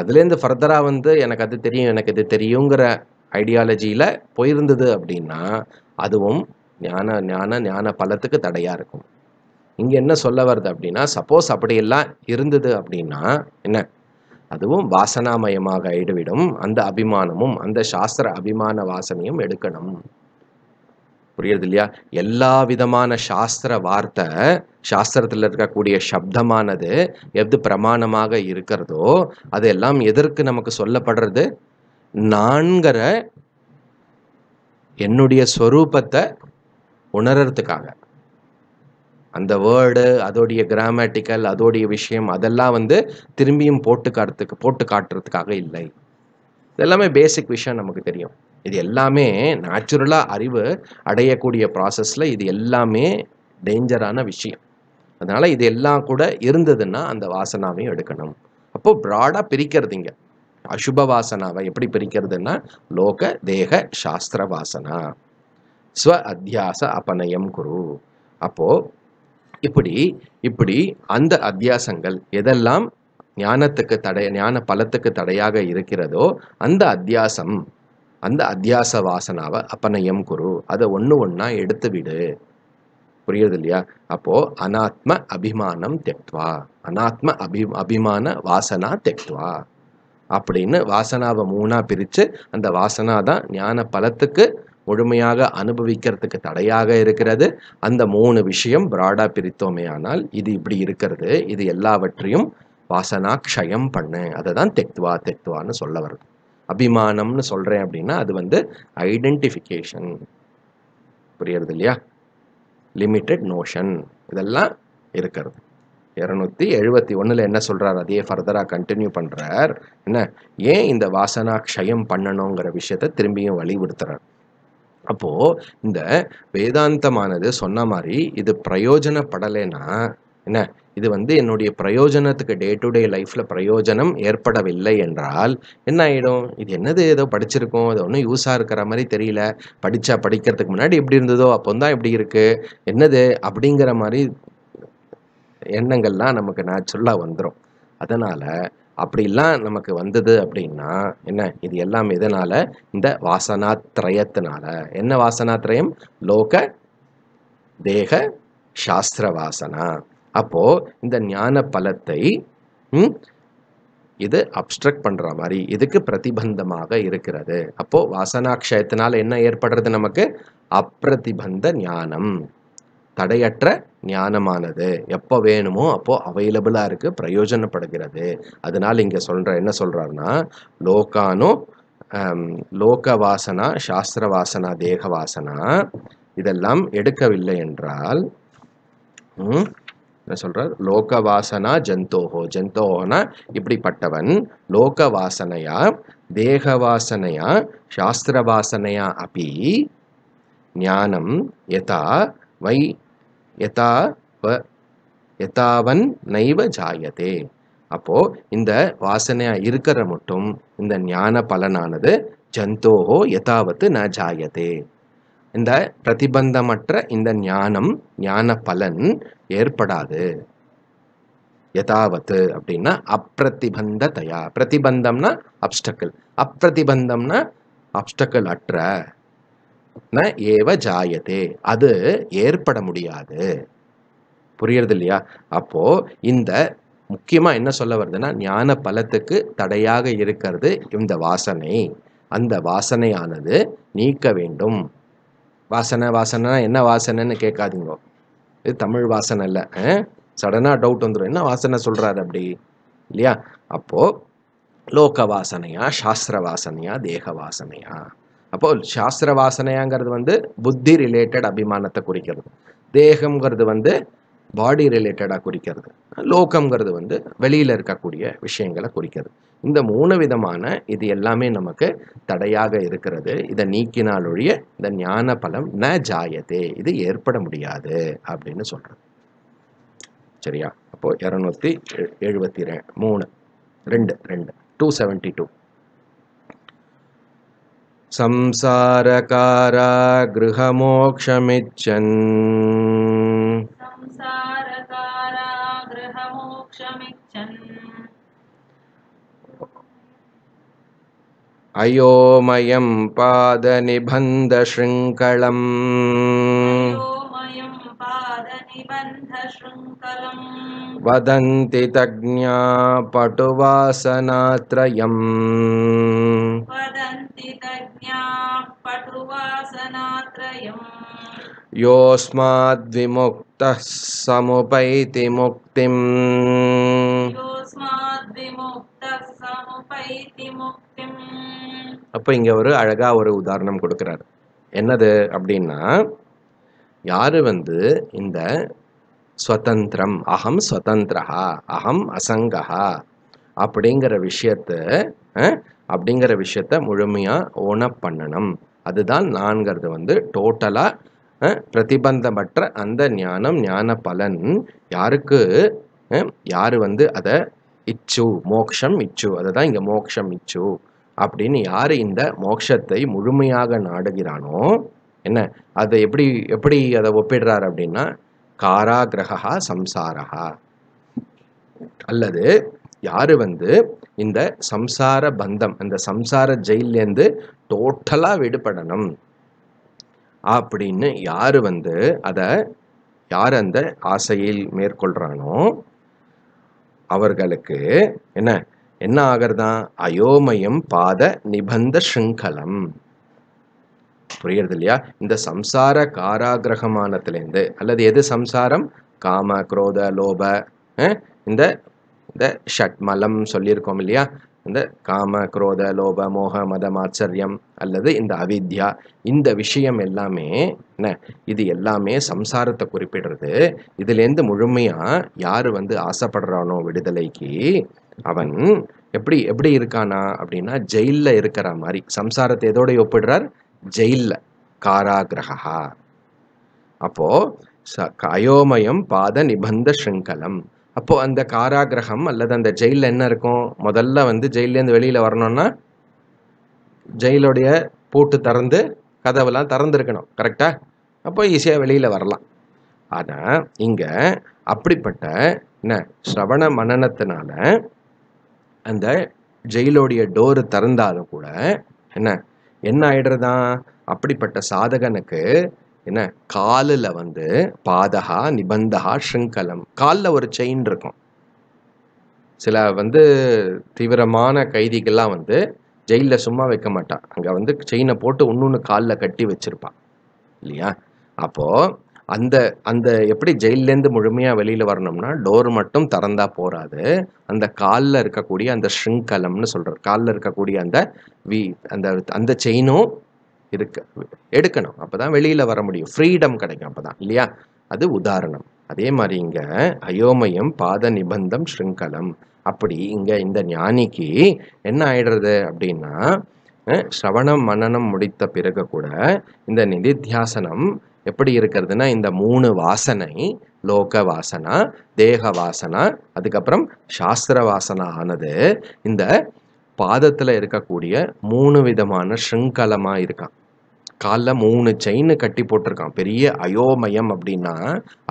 அதுலேருந்து ஃபர்தராக வந்து எனக்கு அது தெரியும் எனக்கு இது தெரியுங்கிற ஐடியாலஜியில் போயிருந்தது அப்படின்னா அதுவும் ஞான ஞான ஞான பலத்துக்கு தடையாக இருக்கும் இங்கே என்ன சொல்ல வருது அப்படின்னா சப்போஸ் அப்படியெல்லாம் இருந்தது அப்படின்னா என்ன அதுவும் வாசனாமயமாக ஆயிடுவிடும் அந்த அபிமானமும் அந்த சாஸ்திர அபிமான வாசனையும் எடுக்கணும் புரியுறது இல்லையா எல்லா விதமான சாஸ்திர வார்த்தை சாஸ்திரத்தில் இருக்கக்கூடிய சப்தமானது எது பிரமாணமாக இருக்கிறதோ அதெல்லாம் எதற்கு நமக்கு சொல்லப்படுறது நான்கிற என்னுடைய ஸ்வரூபத்தை உணர்றதுக்காக அந்த வேர்டு அதோடைய கிராமட்டிக்கல் அதோடைய விஷயம் அதெல்லாம் வந்து திரும்பியும் போட்டு காட்டுறதுக்கு போட்டு காட்டுறதுக்காக இல்லை இதெல்லாமே பேசிக் விஷயம் நமக்கு தெரியும் இது எல்லாமே நேச்சுரலாக அறிவு அடையக்கூடிய ப்ராசஸில் இது எல்லாமே டேஞ்சரான விஷயம் அதனால் இது எல்லாம் கூட இருந்ததுன்னா அந்த வாசனாவையும் எடுக்கணும் அப்போது ப்ராடாக பிரிக்கிறதுங்க அசுப வாசனாவை எப்படி பிரிக்கிறதுன்னா லோக தேக சாஸ்திர வாசனா ஸ்வ அத்தியாச அபநயம் குரு அப்போ இப்படி இப்படி அந்த அத்தியாசங்கள் எதெல்லாம் ஞானத்துக்கு தடை ஞான பலத்துக்கு தடையாக இருக்கிறதோ அந்த அத்தியாசம் அந்த அத்தியாச வாசனாவை அபநயம் குரு அதை ஒன்று ஒன்றா எடுத்து விடு புரியுது இல்லையா அப்போ அனாத்ம அபிமானம் தெக்துவா அனாத்ம அபி அபிமான வாசனா தெக்துவா அப்படின்னு வாசனாவை மூணாக பிரித்து அந்த வாசனா தான் ஞான பலத்துக்கு முழுமையாக அனுபவிக்கிறதுக்கு தடையாக இருக்கிறது அந்த மூணு விஷயம் பிராடா பிரித்தோமே ஆனால் இது இப்படி இருக்கிறது இது எல்லாவற்றையும் வாசனா க்ஷயம் பண்ணு அதை தான் தெக்துவா தெக்துவான்னு சொல்ல வருது அபிமானம்னு சொல்கிறேன் அப்படின்னா அது வந்து ஐடென்டிஃபிகேஷன் புரியுறது இல்லையா லிமிட்டெட் நோஷன் இதெல்லாம் இருக்கிறது இரநூத்தி எழுபத்தி ஒன்றில் என்ன சொல்கிறார் அதையே ஃபர்தராக கண்டினியூ பண்ணுறார் என்ன ஏன் இந்த வாசனா க்ஷயம் பண்ணணுங்கிற விஷயத்த திரும்பியும் வலியுறுத்துறார் அப்போது இந்த வேதாந்தமானது சொன்ன மாதிரி இது பிரயோஜனப்படலைன்னா என்ன இது வந்து என்னுடைய பிரயோஜனத்துக்கு டே டு டே லைஃப்பில் பிரயோஜனம் ஏற்படவில்லை என்றால் என்ன ஆகிடும் இது என்னது ஏதோ படிச்சிருக்கோம் அது ஒன்றும் யூஸாக இருக்கிற மாதிரி தெரியல படித்தா படிக்கிறதுக்கு முன்னாடி எப்படி இருந்ததோ அப்போ தான் எப்படி இருக்குது என்னது அப்படிங்கிற மாதிரி எண்ணங்கள்லாம் நமக்கு நேச்சுரலாக வந்துடும் அதனால் அப்படிலாம் நமக்கு வந்தது அப்படின்னா என்ன இது எல்லாம் எதனால இந்த வாசனாத்திரயத்தினால என்ன வாசனாத்திரயம் லோக தேக சாஸ்திர வாசனா அப்போது இந்த ஞான பலத்தை இது அப்ஸ்ட்ரக்ட் பண்ணுற மாதிரி இதுக்கு பிரதிபந்தமாக இருக்கிறது அப்போது வாசனாக்ஷயத்தினால் என்ன ஏற்படுறது நமக்கு அப்பிரதிபந்த ஞானம் தடையற்ற ஞானமானது எப்போ வேணுமோ அப்போது அவைலபிளாக இருக்குது பிரயோஜனப்படுகிறது அதனால் இங்கே சொல்கிற என்ன சொல்கிறாருன்னா லோகானோ லோக வாசனா சாஸ்திர வாசனா தேக வாசனா இதெல்லாம் எடுக்கவில்லை என்றால் என்ன சொல்கிறார் லோக வாசனா ஜந்தோஹோ ஜந்தோகோனா இப்படிப்பட்டவன் லோக வாசனையா தேக வாசனையா சாஸ்திர வாசனையா அப்படி ஞானம் எதா வை யதா வ யதாவன் நைவ ஜாயதே அப்போ இந்த வாசனையா இருக்கிற மட்டும் இந்த ஞான பலனானது ஜந்தோஹோ யதாவத்து ந ஜாயதே இந்த பிரதிபந்தமற்ற இந்த ஞானம் ஞான பலன் ஏற்படாது யதாவத்து அப்படின்னா அப்பிரதிபந்த தயா பிரதிபந்தம்னா அப்டக்கல் அப்பிரதிபந்தம்னா அப்டக்கல் அற்ற ந ஏவ ஜாயதே அது ஏற்பட முடியாது புரியுறது இல்லையா அப்போ இந்த முக்கியமாக என்ன சொல்ல வருதுன்னா ஞான பலத்துக்கு தடையாக இருக்கிறது இந்த வாசனை அந்த வாசனையானது நீக்க வேண்டும் வாசனை வாசனைனா என்ன வாசனைன்னு கேட்காதீங்க இது தமிழ் வாசனை இல்லை சடனாக டவுட் வந்துடும் என்ன வாசனை சொல்கிறாரு அப்படி இல்லையா அப்போது லோக வாசனையா சாஸ்திர வாசனையா தேக வாசனையா அப்போ சாஸ்திர வாசனையாங்கிறது வந்து புத்தி ரிலேட்டட் அபிமானத்தை குறிக்கிறது தேகம்ங்கிறது வந்து பாடி ரிலேட்டடாக குறிக்கிறது லோகம்ங்கிறது வந்து வெளியில் இருக்கக்கூடிய விஷயங்களை குறிக்கிறது இந்த மூணு விதமான இது எல்லாமே நமக்கு தடையாக இருக்கிறது இதை நீக்கினால் ஒழிய இந்த ஞான பலம் ந ஜாயதே இது ஏற்பட முடியாது அப்படின்னு சொல்கிறது சரியா அப்போது இரநூத்தி எழுபத்தி மூணு ரெண்டு ரெண்டு டூ செவன்ட்டி டூ संसारकारा गृहमोक्षमिच्छन् अयोमयं पादनिबन्धशृङ्खलम् வதந்தி தக்ஞா படுவாசனாத்ரயம் யோஸ்மாத் விமுக்த சமுபைதி முக்திம் அப்போ இங்கே ஒரு அழகா ஒரு உதாரணம் கொடுக்குறார் என்னது அப்படின்னா யார் வந்து இந்த ஸ்வதந்திரம் அகம் ஸ்வதந்திரஹா அகம் அசங்கஹா அப்படிங்கிற விஷயத்த அப்படிங்கிற விஷயத்த முழுமையாக ஓனப் பண்ணணும் அதுதான் நான்கிறது வந்து டோட்டலாக பிரதிபந்தமற்ற அந்த ஞானம் ஞான பலன் யாருக்கு யார் வந்து அதை இச்சு மோக்ஷம் இச்சு அதை தான் இங்கே மோக்ஷம் இச்சு அப்படின்னு யார் இந்த மோக்ஷத்தை முழுமையாக நாடுகிறானோ என்ன அதை எப்படி எப்படி அதை ஒப்பிடுறார் அப்படின்னா காராகிரகா சம்சாரா அல்லது யார் வந்து இந்த சம்சார பந்தம் அந்த சம்சார ஜெயிலேருந்து டோட்டலாக விடுபடணும் அப்படின்னு யார் வந்து அதை யார் அந்த ஆசையில் மேற்கொள்கிறானோ அவர்களுக்கு என்ன என்ன ஆகிறதா அயோமயம் பாத நிபந்த சிருங்கலம் புரியுறது இல்லையா இந்த சம்சார காராகிரகமானத்துலேருந்து அல்லது எது சம்சாரம் காம குரோத லோப இந்த இந்த ஷட்மலம் சொல்லியிருக்கோம் இல்லையா இந்த காம குரோத லோப மோக மத மாச்சரியம் அல்லது இந்த அவித்யா இந்த விஷயம் எல்லாமே என்ன இது எல்லாமே சம்சாரத்தை குறிப்பிடுறது இதுலேருந்து முழுமையாக யார் வந்து ஆசைப்படுறானோ விடுதலைக்கு அவன் எப்படி எப்படி இருக்கானா அப்படின்னா ஜெயிலில் இருக்கிற மாதிரி சம்சாரத்தை எதோடு ஒப்பிடுறார் ஜெயிலில் காராகிரகா அப்போ ச அயோமயம் பாத நிபந்த ஷங்கலம் அப்போ அந்த காராகிரகம் அல்லது அந்த ஜெயிலில் என்ன இருக்கும் முதல்ல வந்து ஜெயிலேருந்து வெளியில் வரணும்னா ஜெயிலுடைய பூட்டு திறந்து கதவெல்லாம் திறந்துருக்கணும் கரெக்டா அப்போ ஈஸியாக வெளியில் வரலாம் ஆனால் இங்கே அப்படிப்பட்ட என்ன சிரவண மன்னனத்தினால அந்த ஜெயிலோடைய டோரு திறந்தாலும் கூட என்ன என்ன ஆயிடுறதான் அப்படிப்பட்ட சாதகனுக்கு என்ன காலில் வந்து பாதகா நிபந்தகா ஷிங்கலம் காலில் ஒரு செயின் இருக்கும் சில வந்து தீவிரமான கைதிகள்லாம் வந்து ஜெயிலில் சும்மா வைக்க மாட்டான் அங்கே வந்து செயினை போட்டு ஒன்று ஒன்று காலில் கட்டி வச்சிருப்பான் இல்லையா அப்போது அந்த அந்த எப்படி ஜெயிலேருந்து முழுமையாக வெளியில் வரணும்னா டோர் மட்டும் திறந்தா போகாது அந்த காலில் இருக்கக்கூடிய அந்த ஷ்ரிங்கலம்னு சொல்கிறார் காலில் இருக்கக்கூடிய அந்த வி அந்த அந்த செயினும் இருக்க எடுக்கணும் அப்போ தான் வெளியில் வர முடியும் ஃப்ரீடம் கிடைக்கும் அப்போ தான் இல்லையா அது உதாரணம் அதே மாதிரி இங்கே அயோமயம் பாத நிபந்தம் ஷ்ரிங்கலம் அப்படி இங்கே இந்த ஞானிக்கு என்ன ஆயிடுறது அப்படின்னா சவணம் மன்னனம் முடித்த பிறகு கூட இந்த நிதித்தியாசனம் எப்படி இருக்கிறதுனா இந்த மூணு வாசனை லோக வாசனா தேக வாசனா அதுக்கப்புறம் சாஸ்திர வாசனா ஆனது இந்த பாதத்தில் இருக்கக்கூடிய மூணு விதமான ஸ்ருங்கலமாக இருக்கான் காலில் மூணு செயின்னு கட்டி போட்டிருக்கான் பெரிய அயோமயம் அப்படின்னா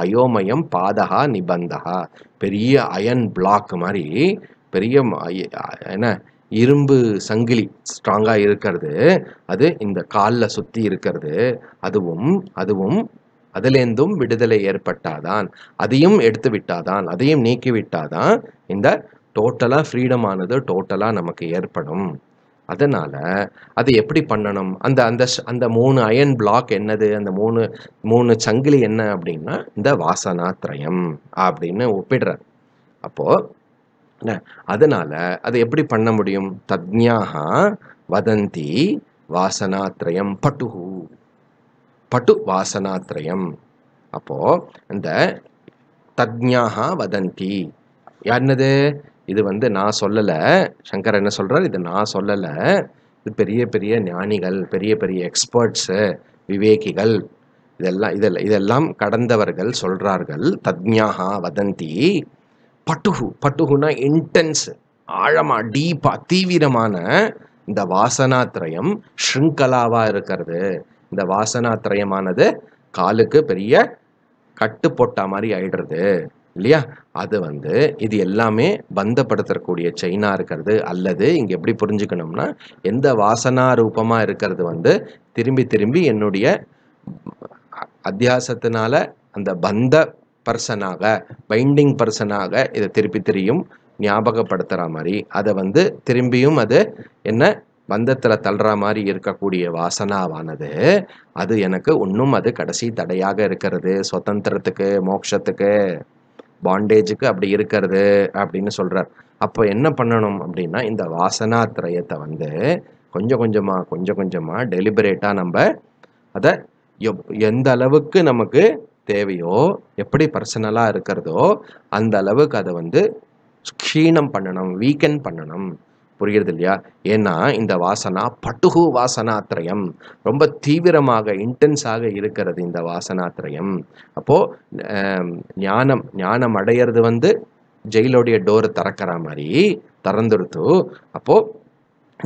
அயோமயம் பாதகா நிபந்தகா பெரிய அயன் பிளாக் மாதிரி பெரிய என்ன இரும்பு சங்கிலி ஸ்ட்ராங்காக இருக்கிறது அது இந்த காலில் சுற்றி இருக்கிறது அதுவும் அதுவும் அதிலேருந்தும் விடுதலை ஏற்பட்டாதான் அதையும் எடுத்து விட்டாதான் அதையும் நீக்கி விட்டாதான் இந்த டோட்டலாக ஃப்ரீடம் ஆனது டோட்டலாக நமக்கு ஏற்படும் அதனால் அது எப்படி பண்ணணும் அந்த அந்த அந்த மூணு அயன் பிளாக் என்னது அந்த மூணு மூணு சங்கிலி என்ன அப்படின்னா இந்த வாசனா திரயம் அப்படின்னு ஒப்பிடுறார் அப்போது அதனால் அதை எப்படி பண்ண முடியும் தஜ்ஞாக வதந்தி வாசனாத்திரயம் பட்டு பட்டு வாசனாத்திரயம் அப்போது இந்த தஜ்ஞாக வதந்தி என்னது இது வந்து நான் சொல்லலை சங்கர் என்ன சொல்கிறார் இது நான் சொல்லலை இது பெரிய பெரிய ஞானிகள் பெரிய பெரிய எக்ஸ்பர்ட்ஸு விவேகிகள் இதெல்லாம் இதெல்லாம் இதெல்லாம் கடந்தவர்கள் சொல்கிறார்கள் தஜ்ஞாக வதந்தி பட்டுகு பட்டுகுனா இன்டென்ஸ் ஆழமாக டீப்பாக தீவிரமான இந்த வாசனாத்திரயம் ஷ்ருங்கலாவாக இருக்கிறது இந்த வாசனாத்திரயமானது காலுக்கு பெரிய கட்டு போட்டா மாதிரி ஆயிடுறது இல்லையா அது வந்து இது எல்லாமே பந்தப்படுத்தக்கூடிய செயினாக இருக்கிறது அல்லது இங்கே எப்படி புரிஞ்சுக்கணும்னா எந்த வாசனா ரூபமாக இருக்கிறது வந்து திரும்பி திரும்பி என்னுடைய அத்தியாசத்தினால அந்த பந்த பர்சனாக பைண்டிங் பர்சனாக இதை திருப்பி திரியும் ஞாபகப்படுத்துகிற மாதிரி அதை வந்து திரும்பியும் அது என்ன பந்தத்தில் தள்ளுற மாதிரி இருக்கக்கூடிய வாசனாவானது அது எனக்கு இன்னும் அது கடைசி தடையாக இருக்கிறது சுதந்திரத்துக்கு மோட்சத்துக்கு பாண்டேஜுக்கு அப்படி இருக்கிறது அப்படின்னு சொல்கிறார் அப்போ என்ன பண்ணணும் அப்படின்னா இந்த வாசனா திரயத்தை வந்து கொஞ்சம் கொஞ்சமாக கொஞ்சம் கொஞ்சமாக டெலிபரேட்டாக நம்ம அதை எந்த அளவுக்கு நமக்கு தேவையோ எப்படி பர்சனலாக இருக்கிறதோ அந்த அளவுக்கு அதை வந்து க்ஷீணம் பண்ணணும் வீக்கன் பண்ணணும் புரியுறது இல்லையா ஏன்னா இந்த வாசனா பட்டுகு வாசனாத்திரயம் ரொம்ப தீவிரமாக இன்டென்ஸாக இருக்கிறது இந்த வாசனாத்திரயம் அப்போது ஞானம் ஞானம் அடையிறது வந்து ஜெயிலோடைய டோர் திறக்கிற மாதிரி திறந்துருத்து அப்போது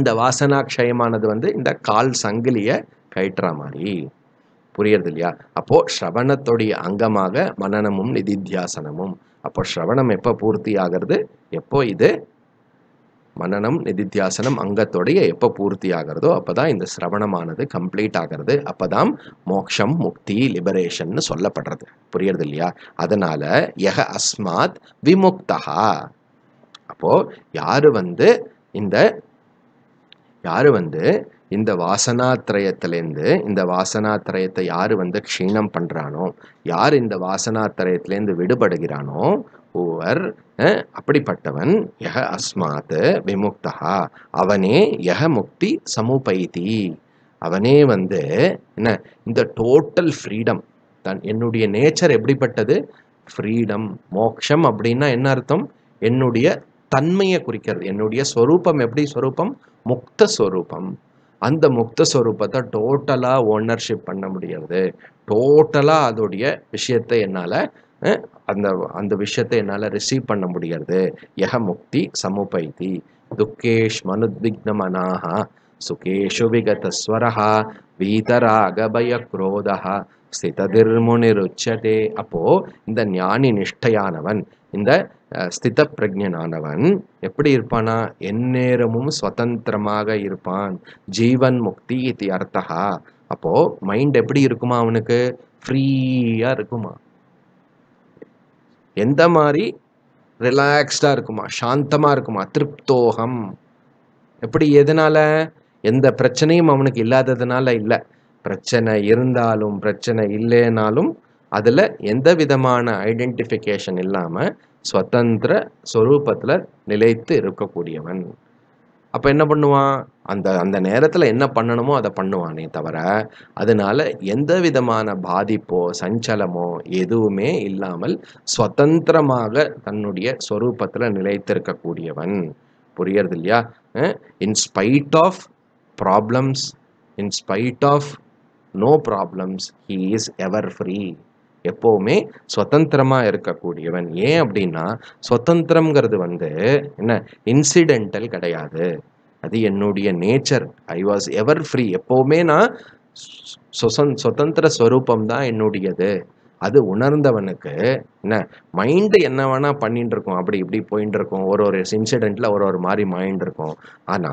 இந்த வாசனாக்ஷயமானது வந்து இந்த கால் சங்கிலியை கயிற்றுற மாதிரி புரியறது இல்லையா அப்போது ஸ்ரவணத்துடைய அங்கமாக மனநமும் நிதித்தியாசனமும் அப்போ ஸ்ரவணம் எப்போ பூர்த்தி ஆகிறது எப்போ இது மனநம் நிதித்தியாசனம் அங்கத்துடைய எப்போ பூர்த்தி ஆகிறதோ அப்போ தான் இந்த சிரவணமானது கம்ப்ளீட் ஆகிறது அப்போ தான் மோக்ஷம் முக்தி லிபரேஷன் சொல்லப்படுறது புரியுறது இல்லையா அதனால் எக அஸ்மாத் விமுக்தகா அப்போது யார் வந்து இந்த யார் வந்து இந்த வாசனாத்திரயத்திலேருந்து இந்த வாசனாத்திரயத்தை யார் வந்து க்ஷீணம் பண்ணுறானோ யார் இந்த வாசனாத்திரயத்திலேருந்து விடுபடுகிறானோ ஓவர் அப்படிப்பட்டவன் யஹ அஸ்மாத் விமுக்தா அவனே யக முக்தி சமுபைதி அவனே வந்து என்ன இந்த டோட்டல் ஃப்ரீடம் தன் என்னுடைய நேச்சர் எப்படிப்பட்டது ஃப்ரீடம் மோக்ஷம் அப்படின்னா என்ன அர்த்தம் என்னுடைய தன்மையை குறிக்கிறது என்னுடைய ஸ்வரூபம் எப்படி ஸ்வரூபம் முக்த ஸ்வரூபம் அந்த முக்த ஸ்வரூபத்தை டோட்டலாக ஓனர்ஷிப் பண்ண முடியாது டோட்டலாக அதோடைய விஷயத்தை என்னால் அந்த அந்த விஷயத்தை என்னால் ரிசீவ் பண்ண முடியாது யக முக்தி சமுபைதி துக்கேஷ் மனுத்விக்னமனாக சுகேஷு விகதஸ்வரா வீதராகபய குரோதா ஸ்திததிர்முனிருச்சதே அப்போ இந்த ஞானி நிஷ்டையானவன் இந்த ஸ்தித பிரஜனானவன் எப்படி இருப்பானா எந்நேரமும் சுதந்திரமாக இருப்பான் ஜீவன் முக்தி இது அர்த்தா அப்போ மைண்ட் எப்படி இருக்குமா அவனுக்கு ஃப்ரீயா இருக்குமா எந்த மாதிரி ரிலாக்ஸ்டா இருக்குமா சாந்தமா இருக்குமா திருப்தோகம் எப்படி எதனால எந்த பிரச்சனையும் அவனுக்கு இல்லாததுனால இல்லை பிரச்சனை இருந்தாலும் பிரச்சனை இல்லைனாலும் அதில் எந்த விதமான ஐடென்டிஃபிகேஷன் இல்லாமல் ஸ்வதந்திர ஸ்வரூபத்தில் நிலைத்து இருக்கக்கூடியவன் அப்போ என்ன பண்ணுவான் அந்த அந்த நேரத்தில் என்ன பண்ணணுமோ அதை பண்ணுவானே தவிர அதனால எந்த விதமான பாதிப்போ சஞ்சலமோ எதுவுமே இல்லாமல் சுதந்திரமாக தன்னுடைய ஸ்வரூபத்தில் நிலைத்திருக்கக்கூடியவன் புரியறது இல்லையா in spite of problems in spite of no problems he is ever free எப்போவுமே சுதந்திரமாக இருக்கக்கூடியவன் ஏன் அப்படின்னா சுதந்திரம்ங்கிறது வந்து என்ன இன்சிடென்டல் கிடையாது அது என்னுடைய nature I was ever free எப்போவுமே நான் சுதந்திர ஸ்வரூபம் தான் என்னுடையது அது உணர்ந்தவனுக்கு என்ன மைண்டு என்ன வேணா பண்ணிட்டு இருக்கும் அப்படி இப்படி போயிட்டு இருக்கும் ஒரு ஒரு இன்சிடென்ட்ல ஒரு ஒரு மாதிரி மைண்ட் இருக்கும் ஆனா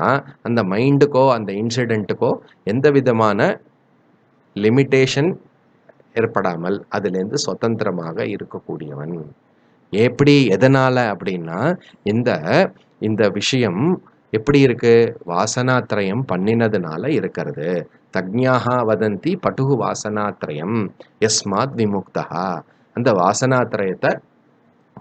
அந்த மைண்டுக்கோ அந்த இன்சிடெண்ட்டுக்கோ எந்த விதமான லிமிட்டேஷன் ஏற்படாமல் அதுலேருந்து சுதந்திரமாக இருக்கக்கூடியவன் எப்படி எதனால் அப்படின்னா இந்த இந்த விஷயம் எப்படி இருக்கு வாசனாத்திரயம் பண்ணினதுனால இருக்கிறது தக்ஞாக வதந்தி பட்டுகு வாசனாத்திரயம் எஸ்மாத் விமுக்தா அந்த வாசனாத்திரயத்தை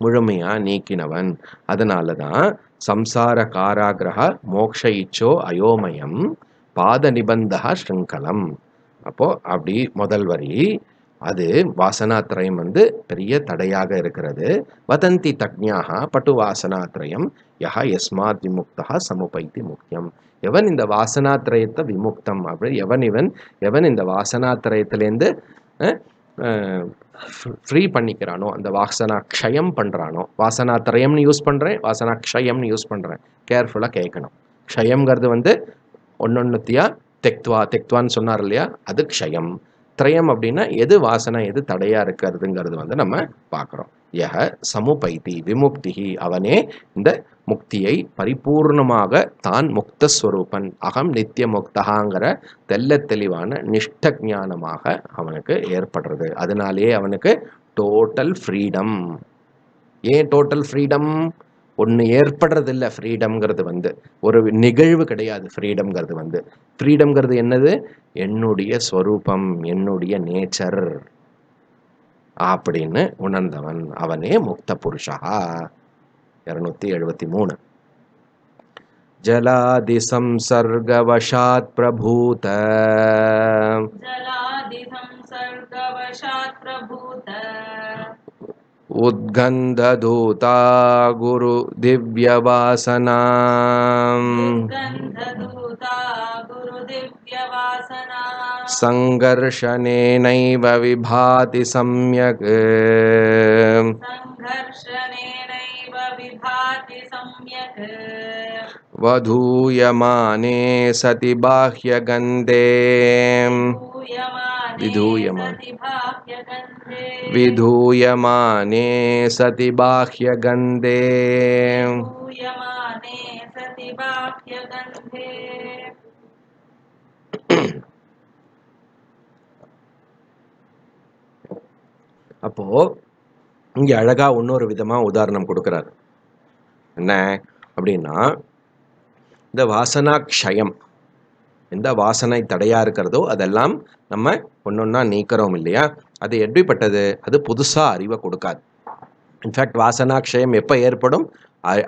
முழுமையாக நீக்கினவன் அதனால தான் சம்சார காராகிரக மோக்ஷ இச்சோ அயோமயம் பாத நிபந்தா ஸ்ருங்கலம் அப்போ அப்படி முதல் வரி அது வாசனாத்திரயம் வந்து பெரிய தடையாக இருக்கிறது வதந்தி தக்ஞாக பட்டு வாசனாத்திரயம் யா எஸ்மாத் விமுக்தா சமுபைத்தி முக்கியம் எவன் இந்த வாசனாத்திரயத்தை விமுக்தம் அப்படி எவன் இவன் எவன் இந்த வாசனாத்திரயத்துலேருந்து ஃப்ரீ பண்ணிக்கிறானோ அந்த வாசனா க்ஷயம் பண்ணுறானோ வாசனாத்திரயம்னு யூஸ் பண்ணுறேன் வாசனா க்ஷயம்னு யூஸ் பண்ணுறேன் கேர்ஃபுல்லாக கேட்கணும் க்ஷயங்கிறது வந்து ஒன்னொன்னுத்தியா தெக்துவா தெக்துவான்னு சொன்னார் இல்லையா அது க்ஷயம் திரயம் அப்படின்னா எது வாசனை எது தடையாக இருக்கிறதுங்கிறது வந்து நம்ம பார்க்குறோம் யக சமுபைதி விமுக்தி அவனே இந்த முக்தியை பரிபூர்ணமாக தான் முக்தஸ்வரூபன் அகம் நித்திய முக்தகாங்கிற தெல்ல தெளிவான நிஷ்ட ஞானமாக அவனுக்கு ஏற்படுறது அதனாலேயே அவனுக்கு டோட்டல் ஃப்ரீடம் ஏன் டோட்டல் ஃப்ரீடம் ஒன்று ஏற்படுறதில்ல ஃப்ரீடம்ங்கிறது வந்து ஒரு நிகழ்வு கிடையாது ஃப்ரீடம்ங்கிறது வந்து ஃப்ரீடம்ங்கிறது என்னது என்னுடைய ஸ்வரூபம் என்னுடைய நேச்சர் அப்படின்னு உணர்ந்தவன் அவனே முக்த புருஷா இருநூத்தி எழுபத்தி மூணு ஜலாதிசம்சர்கவசாத் பிரபூத ஜலாதிசம்சர்கவசாத் பிரபூத उद्गन्धदूता गुरुदिव्यवासना सङ्घर्षणेनैव विभाति सम्यक् वधूयमाने सति बाह्यगन्धे विधूयमाने सति बाह्यगन्धे [clears throat] அப்போ இங்க அழகா இன்னொரு விதமா உதாரணம் கொடுக்கிறார் என்ன அப்படின்னா இந்த வாசனா க்ஷயம் எந்த வாசனை தடையாக இருக்கிறதோ அதெல்லாம் நம்ம ஒன்றொன்னா நீக்கிறோம் இல்லையா அது எப்படிப்பட்டது அது புதுசாக அறிவை கொடுக்காது இன்ஃபேக்ட் வாசனாக்ஷயம் எப்போ ஏற்படும்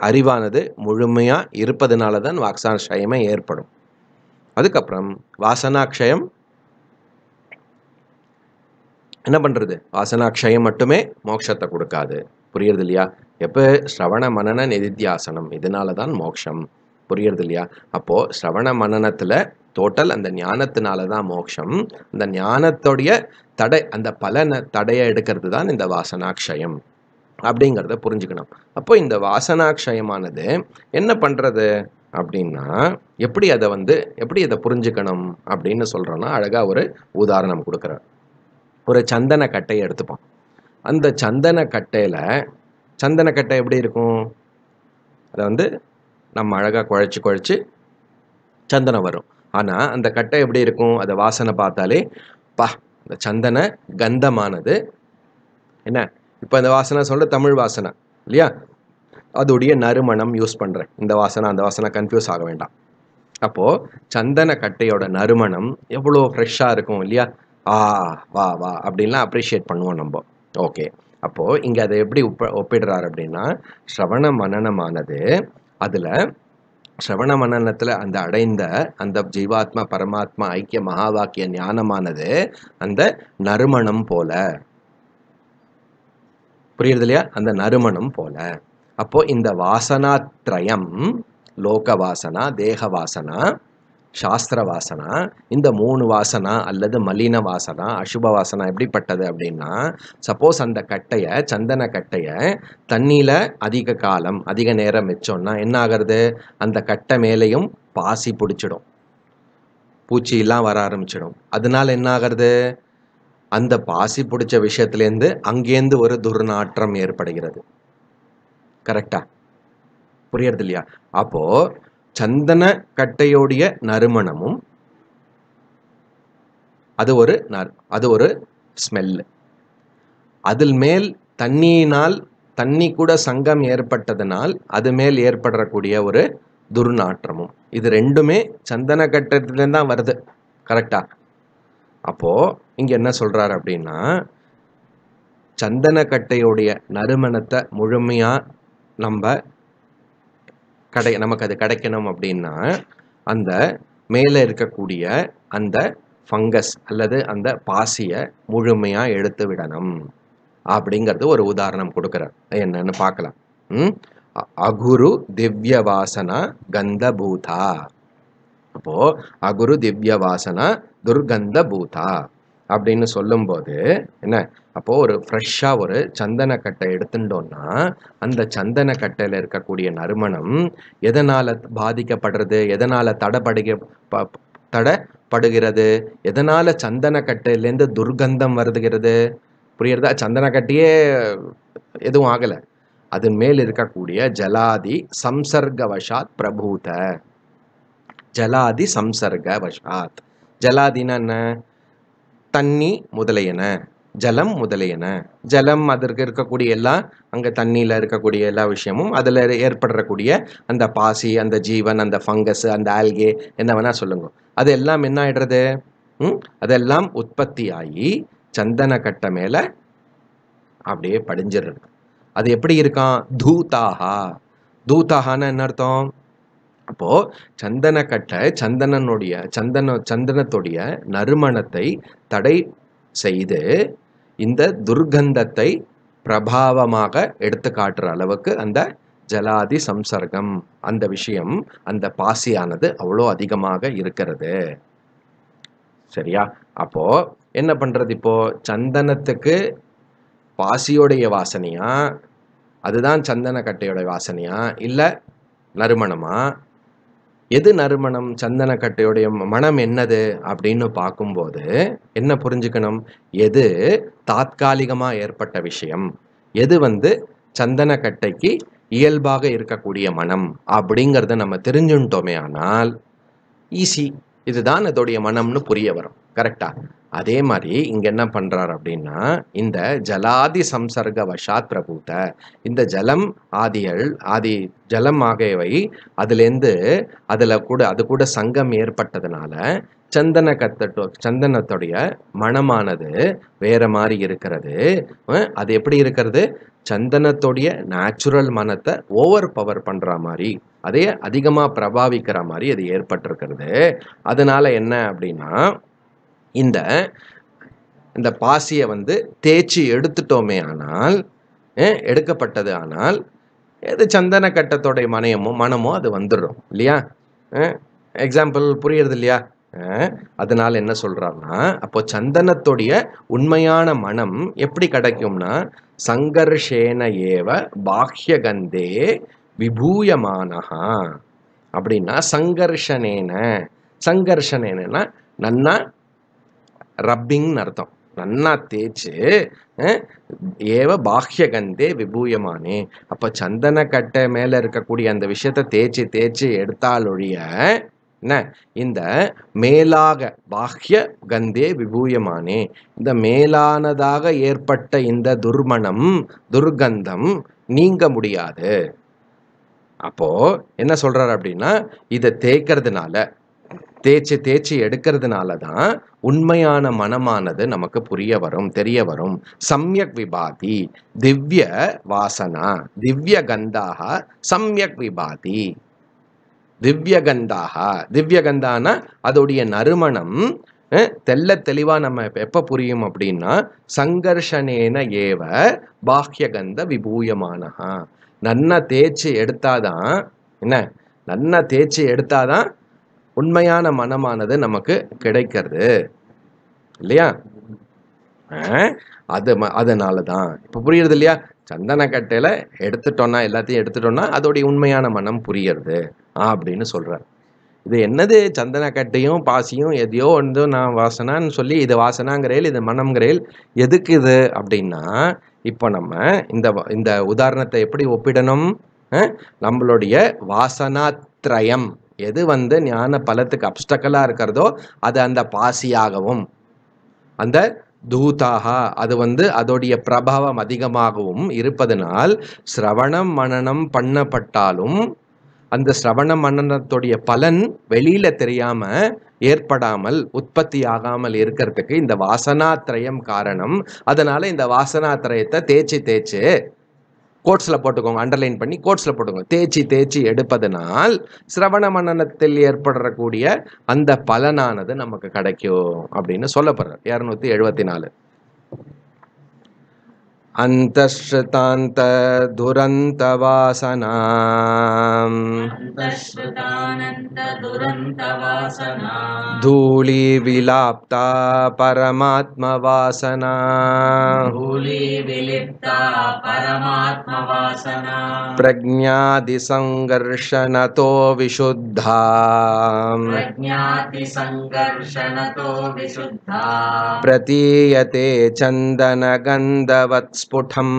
அறிவானது முழுமையாக இருப்பதனால தான் வாக்சாக்ஷயமே ஏற்படும் அதுக்கப்புறம் வாசனாக்ஷயம் என்ன பண்ணுறது வாசனாக்ஷயம் மட்டுமே மோட்சத்தை கொடுக்காது புரியுறது இல்லையா எப்போ ஸ்ரவண மனன நிதித்தியாசனம் இதனால தான் மோட்சம் புரியுறது இல்லையா அப்போது ஸ்ரவண மனநத்தில் டோட்டல் அந்த ஞானத்தினால தான் மோட்சம் அந்த ஞானத்துடைய தடை அந்த பலனை தடையை எடுக்கிறது தான் இந்த வாசனாக்ஷயம் அப்படிங்கிறத புரிஞ்சுக்கணும் அப்போ இந்த வாசனாக்ஷயமானது என்ன பண்ணுறது அப்படின்னா எப்படி அதை வந்து எப்படி அதை புரிஞ்சுக்கணும் அப்படின்னு சொல்கிறோன்னா அழகாக ஒரு உதாரணம் கொடுக்குற ஒரு சந்தன கட்டையை எடுத்துப்போம் அந்த சந்தன கட்டையில் சந்தன கட்டை எப்படி இருக்கும் அதை வந்து நம்ம அழகாக குழைச்சி குழைச்சி சந்தனம் வரும் ஆனால் அந்த கட்டை எப்படி இருக்கும் அதை வாசனை பார்த்தாலே பா இந்த சந்தன கந்தமானது என்ன இப்போ அந்த வாசனை சொல்கிற தமிழ் வாசனை இல்லையா அதோடைய நறுமணம் யூஸ் பண்ணுறேன் இந்த வாசனை அந்த வாசனை கன்ஃபியூஸ் ஆக வேண்டாம் அப்போது சந்தன கட்டையோட நறுமணம் எவ்வளோ ஃப்ரெஷ்ஷாக இருக்கும் இல்லையா ஆ வா வா அப்படின்லாம் அப்ரிஷியேட் பண்ணுவோம் நம்ம ஓகே அப்போது இங்கே அதை எப்படி ஒப்ப ஒப்பிடுறாரு அப்படின்னா ஸ்ரவண மனநமானது அதில் சிரவண மன்னனத்தில் அந்த அடைந்த அந்த ஜீவாத்மா பரமாத்மா ஐக்கிய மகாவாக்கிய ஞானமானது அந்த நறுமணம் போல புரியுறது இல்லையா அந்த நறுமணம் போல அப்போ இந்த வாசனா திரயம் லோக வாசனா தேக வாசனா சாஸ்திர வாசனா இந்த மூணு வாசனா அல்லது மலின வாசனா அசுப வாசனா எப்படிப்பட்டது அப்படின்னா சப்போஸ் அந்த கட்டையை சந்தன கட்டைய தண்ணியில் அதிக காலம் அதிக நேரம் வச்சோன்னா என்ன ஆகிறது அந்த கட்டை மேலேயும் பாசி பிடிச்சிடும் எல்லாம் வர ஆரம்பிச்சிடும் அதனால என்ன ஆகிறது அந்த பாசி பிடிச்ச விஷயத்துலேருந்து அங்கேருந்து ஒரு துர்நாற்றம் ஏற்படுகிறது கரெக்டா புரியறது இல்லையா அப்போது சந்தன கட்டையோடைய நறுமணமும் அது ஒரு அது ஒரு ஸ்மெல்லு அதில் மேல் தண்ணியினால் தண்ணி கூட சங்கம் ஏற்பட்டதனால் அது மேல் ஏற்படக்கூடிய ஒரு துர்நாற்றமும் இது ரெண்டுமே சந்தன கட்டத்திலேருந்து தான் வருது கரெக்டா அப்போது இங்கே என்ன சொல்றார் அப்படின்னா சந்தன கட்டையுடைய நறுமணத்தை முழுமையாக நம்ம கடை நமக்கு அது கிடைக்கணும் அப்படின்னா அந்த மேலே இருக்கக்கூடிய அந்த ஃபங்கஸ் அல்லது அந்த பாசியை முழுமையாக எடுத்து விடணும் அப்படிங்கிறது ஒரு உதாரணம் கொடுக்குற என்னன்னு பார்க்கலாம் அகுரு திவ்ய வாசனா கந்த பூதா அப்போ அகுரு திவ்ய வாசனா துர்கந்த பூதா அப்படின்னு சொல்லும்போது என்ன அப்போது ஒரு ஃப்ரெஷ்ஷாக ஒரு சந்தன கட்டை எடுத்துட்டோம்னா அந்த சந்தன இருக்கக்கூடிய நறுமணம் எதனால் பாதிக்கப்படுறது எதனால் தடப்படுக தடப்படுகிறது எதனால் சந்தன கட்டையிலேருந்து துர்கந்தம் வருதுகிறது புரியுறதா சந்தன கட்டியே எதுவும் ஆகலை அதன் மேல் இருக்கக்கூடிய ஜலாதி சம்சர்கவசாத் பிரபூத ஜலாதி சம்சர்கவசாத் ஜலாதினா என்ன தண்ணி முதலையன ஜலம் முதலியன ஜலம் அதற்கு இருக்கக்கூடிய எல்லாம் அங்கே தண்ணியில் இருக்கக்கூடிய எல்லா விஷயமும் அதில் ஏற்படுறக்கூடிய அந்த பாசி அந்த ஜீவன் அந்த ஃபங்கஸ் அந்த ஆல்கே என்ன வேணால் சொல்லுங்க அது எல்லாம் என்ன ஆயிடுறது அதெல்லாம் உற்பத்தி ஆகி சந்தன கட்ட மேலே அப்படியே படிஞ்சிடுறது அது எப்படி இருக்கான் தூதாகா தூதாகான்னு என்ன அர்த்தம் அப்போ சந்தன கட்டை சந்தனனுடைய சந்தன சந்தனத்துடைய நறுமணத்தை தடை செய்து இந்த துர்கந்தத்தை பிரபாவமாக எடுத்து காட்டுற அளவுக்கு அந்த ஜலாதி சம்சர்க்கம் அந்த விஷயம் அந்த பாசியானது அவ்வளோ அதிகமாக இருக்கிறது சரியா அப்போ என்ன பண்ணுறது இப்போ சந்தனத்துக்கு பாசியோடைய வாசனையா அதுதான் சந்தன கட்டையோட வாசனையா இல்லை நறுமணமா எது நறுமணம் சந்தனக்கட்டையுடைய மனம் என்னது அப்படின்னு பார்க்கும்போது என்ன புரிஞ்சுக்கணும் எது தாத்காலிகமாக ஏற்பட்ட விஷயம் எது வந்து சந்தனக்கட்டைக்கு இயல்பாக இருக்கக்கூடிய மனம் அப்படிங்கிறத நம்ம தெரிஞ்சுட்டோமே ஆனால் ஈஸி இதுதான் அதோடைய மனம்னு புரிய வரும் கரெக்டா அதே மாதிரி இங்கே என்ன பண்ணுறார் அப்படின்னா இந்த ஜலாதி சம்சர்க வஷாத் பிரபூத இந்த ஜலம் ஆதியல் ஆதி ஜலம் ஆகியவை அதுலேருந்து அதில் கூட அது கூட சங்கம் ஏற்பட்டதுனால சந்தன கத்தோ சந்தனத்துடைய மனமானது வேற மாதிரி இருக்கிறது அது எப்படி இருக்கிறது சந்தனத்துடைய நேச்சுரல் மனத்தை ஓவர் பவர் பண்ணுற மாதிரி அதையே அதிகமாக பிரபாவிக்கிற மாதிரி அது ஏற்பட்டிருக்கிறது அதனால என்ன அப்படின்னா இந்த இந்த பாசியை வந்து தேய்ச்சி எடுத்துட்டோமே ஆனால் எடுக்கப்பட்டது ஆனால் இது சந்தன கட்டத்தோடைய மனையமோ மனமோ அது வந்துடும் இல்லையா எக்ஸாம்பிள் புரியுறது இல்லையா அதனால் என்ன சொல்கிறாருன்னா அப்போ சந்தனத்துடைய உண்மையான மனம் எப்படி கிடைக்கும்னா சங்கர்ஷேன ஏவ பாக்யகந்தே விபூயமானஹா அப்படின்னா சங்கர்ஷனேன சங்கர்ஷனேனா நன்னா ரப்பிங்னு அர்த்தம் நன்னா தேய்ச்சி ஏவ பாஹ்யகந்தே விபூயமானே அப்போ சந்தன கட்டை மேலே இருக்கக்கூடிய அந்த விஷயத்த தேய்ச்சி தேய்ச்சி எடுத்தாலொழிய என்ன இந்த மேலாக பாஹ்ய கந்தே விபூயமானே இந்த மேலானதாக ஏற்பட்ட இந்த துர்மணம் துர்கந்தம் நீங்க முடியாது அப்போ என்ன சொல்றாரு அப்படின்னா இதை தேய்க்கிறதுனால தேய்ச்சி தேய்ச்சி எடுக்கிறதுனால தான் உண்மையான மனமானது நமக்கு புரிய வரும் தெரிய வரும் சம்யக் விபாதி திவ்ய வாசனா திவ்ய கந்தாக சம்யக் விபாதி திவ்ய கந்தாக திவ்ய கந்தான அதோடைய நறுமணம் தெல்ல தெளிவா நம்ம எப்ப புரியும் அப்படின்னா சங்கர்ஷனேன ஏவ கந்த விபூயமானஹா நன்ன தேய்ச்சி எடுத்தாதான் என்ன நன்ன தேய்ச்சி எடுத்தாதான் உண்மையான மனமானது நமக்கு கிடைக்கிறது இல்லையா அது அதனால தான் இப்போ புரியுறது இல்லையா சந்தனக்கட்டையில் எடுத்துட்டோன்னா எல்லாத்தையும் எடுத்துட்டோன்னா அதோடைய உண்மையான மனம் புரியறது அப்படின்னு சொல்கிறார் இது என்னது சந்தனக்கட்டையும் பாசியும் எதையோ வந்து நான் வாசனான்னு சொல்லி இது வாசனாங்கிறேல் இது மனம்ங்கிறேல் எதுக்கு இது அப்படின்னா இப்போ நம்ம இந்த இந்த உதாரணத்தை எப்படி ஒப்பிடணும் நம்மளுடைய வாசனாத்ரயம் எது வந்து ஞான பலத்துக்கு அப்டக்கலாக இருக்கிறதோ அது அந்த பாசியாகவும் அந்த தூதாக அது வந்து அதோடைய பிரபாவம் அதிகமாகவும் இருப்பதனால் சிரவணம் மனநம் பண்ணப்பட்டாலும் அந்த சிரவண மன்னனத்துடைய பலன் வெளியில தெரியாம ஏற்படாமல் உற்பத்தி ஆகாமல் இருக்கிறதுக்கு இந்த வாசனாத்திரயம் காரணம் அதனால இந்த வாசனாத்திரயத்தை தேய்ச்சி தேய்ச்சி கோட்ஸில் போட்டுக்கோங்க அண்டர்லைன் பண்ணி கோட்ஸில் போட்டுக்கோங்க தேய்ச்சி தேய்ச்சி எடுப்பதனால் சிரவண மன்னனத்தில் ஏற்படக்கூடிய அந்த பலனானது நமக்கு கிடைக்கும் அப்படின்னு சொல்லப்படுறார் இரநூத்தி எழுபத்தி நாலு अन्तश्रतान्तधुरन्तवासना धूलिविलाप्ता परमात्मवासना धूली प्रज्ञादिसङ्गर्षणतो विशुद्धा विशुद्धा प्रतीयते चन्दनगन्धवत्स स्फुटम्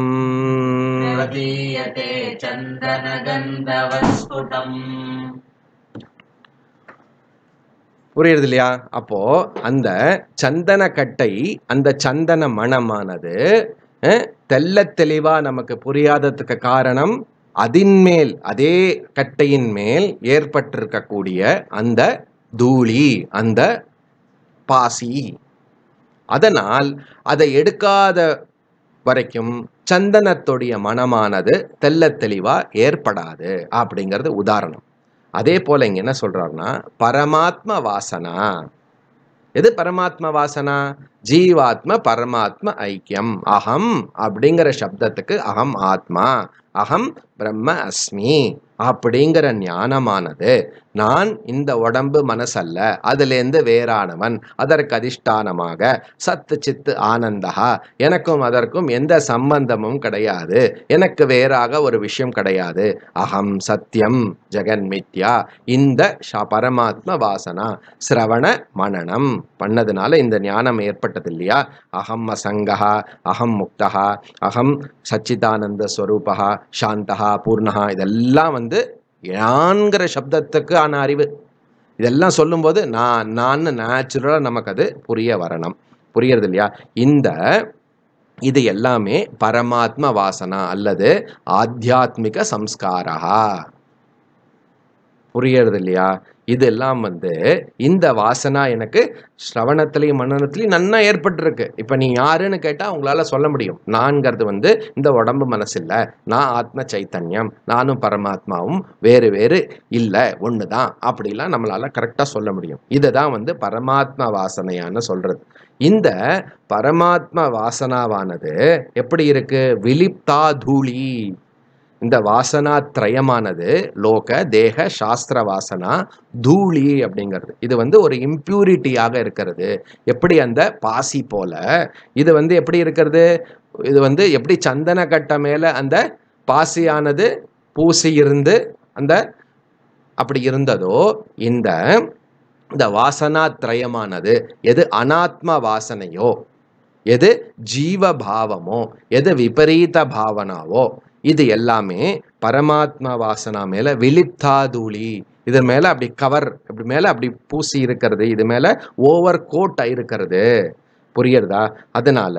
दीयते चन्दनगन्धवस्फुटम् புரியுறது இல்லையா அப்போ அந்த சந்தன கட்டை அந்த சந்தன மனமானது தெல்ல தெளிவா நமக்கு புரியாததுக்கு காரணம் மேல் அதே கட்டையின் மேல் ஏற்பட்டிருக்கக்கூடிய அந்த தூளி அந்த பாசி அதனால் அதை எடுக்காத வரைக்கும் சந்தனத்துடைய மனமானது தெல்ல தெளிவாக ஏற்படாது அப்படிங்கிறது உதாரணம் அதே போல் இங்கே என்ன சொல்கிறாருன்னா பரமாத்ம வாசனா எது பரமாத்ம வாசனா ஜீவாத்ம பரமாத்ம ஐக்கியம் அகம் அப்படிங்கிற சப்தத்துக்கு அகம் ஆத்மா அகம் பிரம்ம அஸ்மி அப்படிங்கிற ஞானமானது நான் இந்த உடம்பு மனசல்ல அதிலேருந்து வேறானவன் அதற்கு அதிஷ்டானமாக சத்து சித்து ஆனந்தகா எனக்கும் அதற்கும் எந்த சம்பந்தமும் கிடையாது எனக்கு வேறாக ஒரு விஷயம் கிடையாது அகம் சத்தியம் ஜெகன்மித்யா இந்த பரமாத்ம வாசனா சிரவண மனநம் பண்ணதுனால இந்த ஞானம் ஏற்பட்டது இல்லையா அகம் அசங்கா அகம் முக்தகா அகம் சச்சிதானந்த ஸ்வரூபகா சாந்தகா பூர்ணகா இதெல்லாம் வந்து வந்து யான்கிற சப்தத்துக்கு ஆன அறிவு இதெல்லாம் சொல்லும்போது நான் நான் நேச்சுரலாக நமக்கு அது புரிய வரணும் புரியறது இல்லையா இந்த இது எல்லாமே பரமாத்ம வாசனா அல்லது ஆத்தியாத்மிக சம்ஸ்காரா புரியறது இல்லையா இதெல்லாம் வந்து இந்த வாசனா எனக்கு ஸ்ரவணத்துலேயும் மன்னனத்துலேயும் நன்னா ஏற்பட்டிருக்கு இப்போ நீ யாருன்னு கேட்டால் அவங்களால சொல்ல முடியும் நான்கிறது வந்து இந்த உடம்பு மனசு இல்லை நான் ஆத்ம சைத்தன்யம் நானும் பரமாத்மாவும் வேறு வேறு இல்லை ஒன்று தான் அப்படிலாம் நம்மளால் கரெக்டாக சொல்ல முடியும் இதை தான் வந்து பரமாத்மா வாசனையான்னு சொல்கிறது இந்த பரமாத்மா வாசனாவானது எப்படி இருக்குது விலிப்தா தூளி இந்த வாசனா திரயமானது லோக தேக சாஸ்திர வாசனா தூளி அப்படிங்கிறது இது வந்து ஒரு இம்ப்யூரிட்டியாக இருக்கிறது எப்படி அந்த பாசி போல இது வந்து எப்படி இருக்கிறது இது வந்து எப்படி சந்தன கட்ட மேலே அந்த பாசியானது பூசி இருந்து அந்த அப்படி இருந்ததோ இந்த இந்த வாசனா திரயமானது எது அனாத்ம வாசனையோ எது ஜீவ பாவமோ எது விபரீத பாவனாவோ இது எல்லாமே பரமாத்மா வாசனா மேல விழித்தாதூளி இது மேல அப்படி கவர் இப்படி மேல அப்படி பூசி இருக்கிறது இது மேல ஓவர் கோட் ஆயிருக்கிறது புரியுறதா அதனால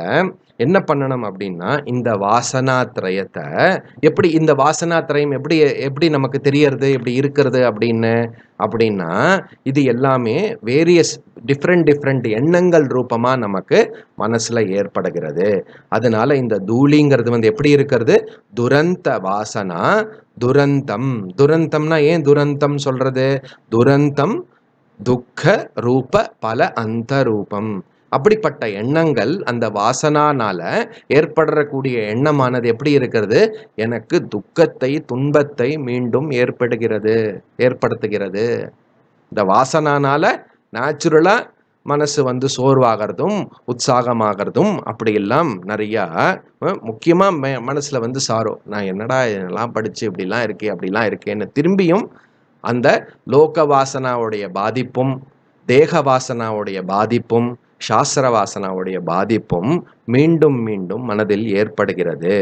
என்ன பண்ணணும் அப்படின்னா இந்த வாசனா திரயத்தை எப்படி இந்த வாசனா திரயம் எப்படி எப்படி நமக்கு தெரியறது எப்படி இருக்கிறது அப்படின்னு அப்படின்னா இது எல்லாமே வேரியஸ் டிஃப்ரெண்ட் டிஃப்ரெண்ட் எண்ணங்கள் ரூபமாக நமக்கு மனசில் ஏற்படுகிறது அதனால இந்த தூளிங்கிறது வந்து எப்படி இருக்கிறது துரந்த வாசனா துரந்தம் துரந்தம்னா ஏன் துரந்தம் சொல்றது துரந்தம் துக்க ரூப பல அந்த ரூபம் அப்படிப்பட்ட எண்ணங்கள் அந்த வாசனானால ஏற்படக்கூடிய எண்ணமானது எப்படி இருக்கிறது எனக்கு துக்கத்தை துன்பத்தை மீண்டும் ஏற்படுகிறது ஏற்படுத்துகிறது இந்த வாசனானால நேச்சுரலாக மனசு வந்து சோர்வாகிறதும் உற்சாகமாகிறதும் அப்படியெல்லாம் நிறையா முக்கியமாக மே மனசில் வந்து சாரோ நான் என்னடா இதெல்லாம் படித்து இப்படிலாம் இருக்கே அப்படிலாம் இருக்கேன்னு திரும்பியும் அந்த லோக வாசனாவுடைய பாதிப்பும் தேக வாசனாவுடைய பாதிப்பும் சாஸ்திரவாசனாவுடைய பாதிப்பும் மீண்டும் மீண்டும் மனதில் ஏற்படுகிறது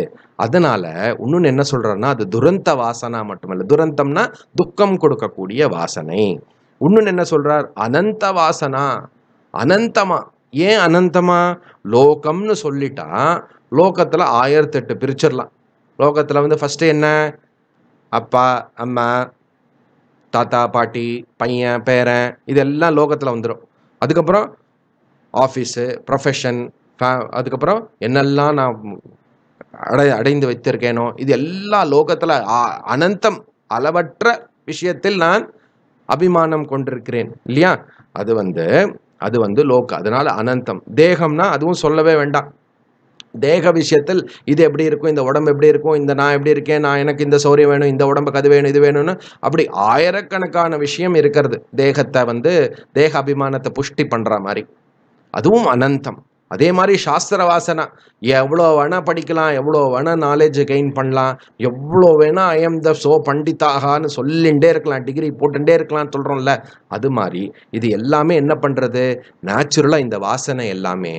அதனால இன்னொன்னு என்ன சொல்றோம்னா அது துரந்த வாசனா மட்டுமல்ல துரந்தம்னா துக்கம் கொடுக்கக்கூடிய வாசனை இன்னொன்னு என்ன சொல்றார் அனந்த வாசனா அனந்தமா ஏன் அனந்தமா லோகம்னு சொல்லிட்டா லோகத்துல ஆயிரத்தி எட்டு பிரிச்சிடலாம் லோகத்துல வந்து ஃபர்ஸ்ட் என்ன அப்பா அம்மா தாத்தா பாட்டி பையன் பேரன் இதெல்லாம் லோகத்துல வந்துடும் அதுக்கப்புறம் ஆஃபீஸு ப்ரொஃபஷன் ஃபே அதுக்கப்புறம் என்னெல்லாம் நான் அடை அடைந்து வைத்திருக்கேனோ இது எல்லா லோகத்தில் அனந்தம் அளவற்ற விஷயத்தில் நான் அபிமானம் கொண்டிருக்கிறேன் இல்லையா அது வந்து அது வந்து லோக்க அதனால் அனந்தம் தேகம்னா அதுவும் சொல்லவே வேண்டாம் தேக விஷயத்தில் இது எப்படி இருக்கும் இந்த உடம்பு எப்படி இருக்கும் இந்த நான் எப்படி இருக்கேன் நான் எனக்கு இந்த சௌரியம் வேணும் இந்த உடம்புக்கு அது வேணும் இது வேணும்னு அப்படி ஆயிரக்கணக்கான விஷயம் இருக்கிறது தேகத்தை வந்து தேக அபிமானத்தை புஷ்டி பண்ணுற மாதிரி அதுவும் அனந்தம் அதே மாதிரி சாஸ்திர வாசனை எவ்வளோ வேணால் படிக்கலாம் எவ்வளோ வேணா நாலேஜ் கெயின் பண்ணலாம் எவ்வளோ வேணால் ஐஎம் த சோ பண்டிதாகான்னு சொல்லிகிட்டே இருக்கலாம் டிகிரி போட்டுகிட்டே இருக்கலாம் சொல்கிறோம்ல அது மாதிரி இது எல்லாமே என்ன பண்ணுறது நேச்சுரலாக இந்த வாசனை எல்லாமே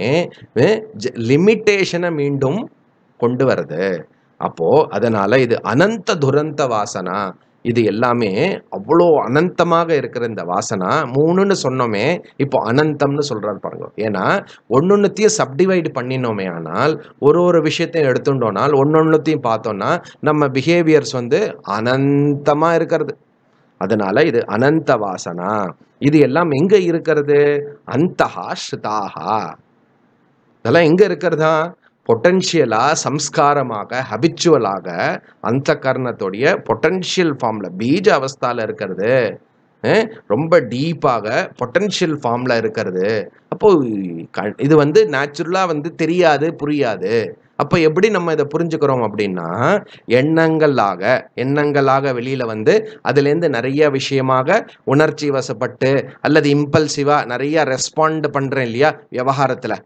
லிமிட்டேஷனை மீண்டும் கொண்டு வருது அப்போது அதனால் இது அனந்த துரந்த வாசனா இது எல்லாமே அவ்வளோ அனந்தமாக இருக்கிற இந்த வாசனா மூணுன்னு சொன்னோமே இப்போ அனந்தம்னு சொல்கிறாரு பாருங்க ஏன்னா ஒன்னொன்னுத்தையும் சப்டிவைடு பண்ணினோமே ஆனால் ஒரு ஒரு விஷயத்தையும் எடுத்துட்டோனால் ஒன்னொன்னுத்தையும் பார்த்தோன்னா நம்ம பிஹேவியர்ஸ் வந்து அனந்தமாக இருக்கிறது அதனால இது அனந்த வாசனா இது எல்லாம் எங்கே இருக்கிறது அந்தஹா ஸ்ருதாகா இதெல்லாம் எங்கே இருக்கிறதா பொட்டன்ஷியலாக சம்ஸ்காரமாக ஹபிச்சுவலாக அந்த கர்ணத்துடைய பொட்டென்ஷியல் ஃபார்மில் பீஜ அவஸ்தாவில் இருக்கிறது ரொம்ப டீப்பாக பொட்டென்ஷியல் ஃபார்மில் இருக்கிறது அப்போது இது வந்து நேச்சுரலாக வந்து தெரியாது புரியாது அப்போ எப்படி நம்ம இதை புரிஞ்சுக்கிறோம் அப்படின்னா எண்ணங்களாக எண்ணங்களாக வெளியில் வந்து அதுலேருந்து நிறைய விஷயமாக உணர்ச்சி வசப்பட்டு அல்லது இம்பல்சிவாக நிறைய ரெஸ்பாண்ட் பண்ணுறேன் இல்லையா விவகாரத்தில்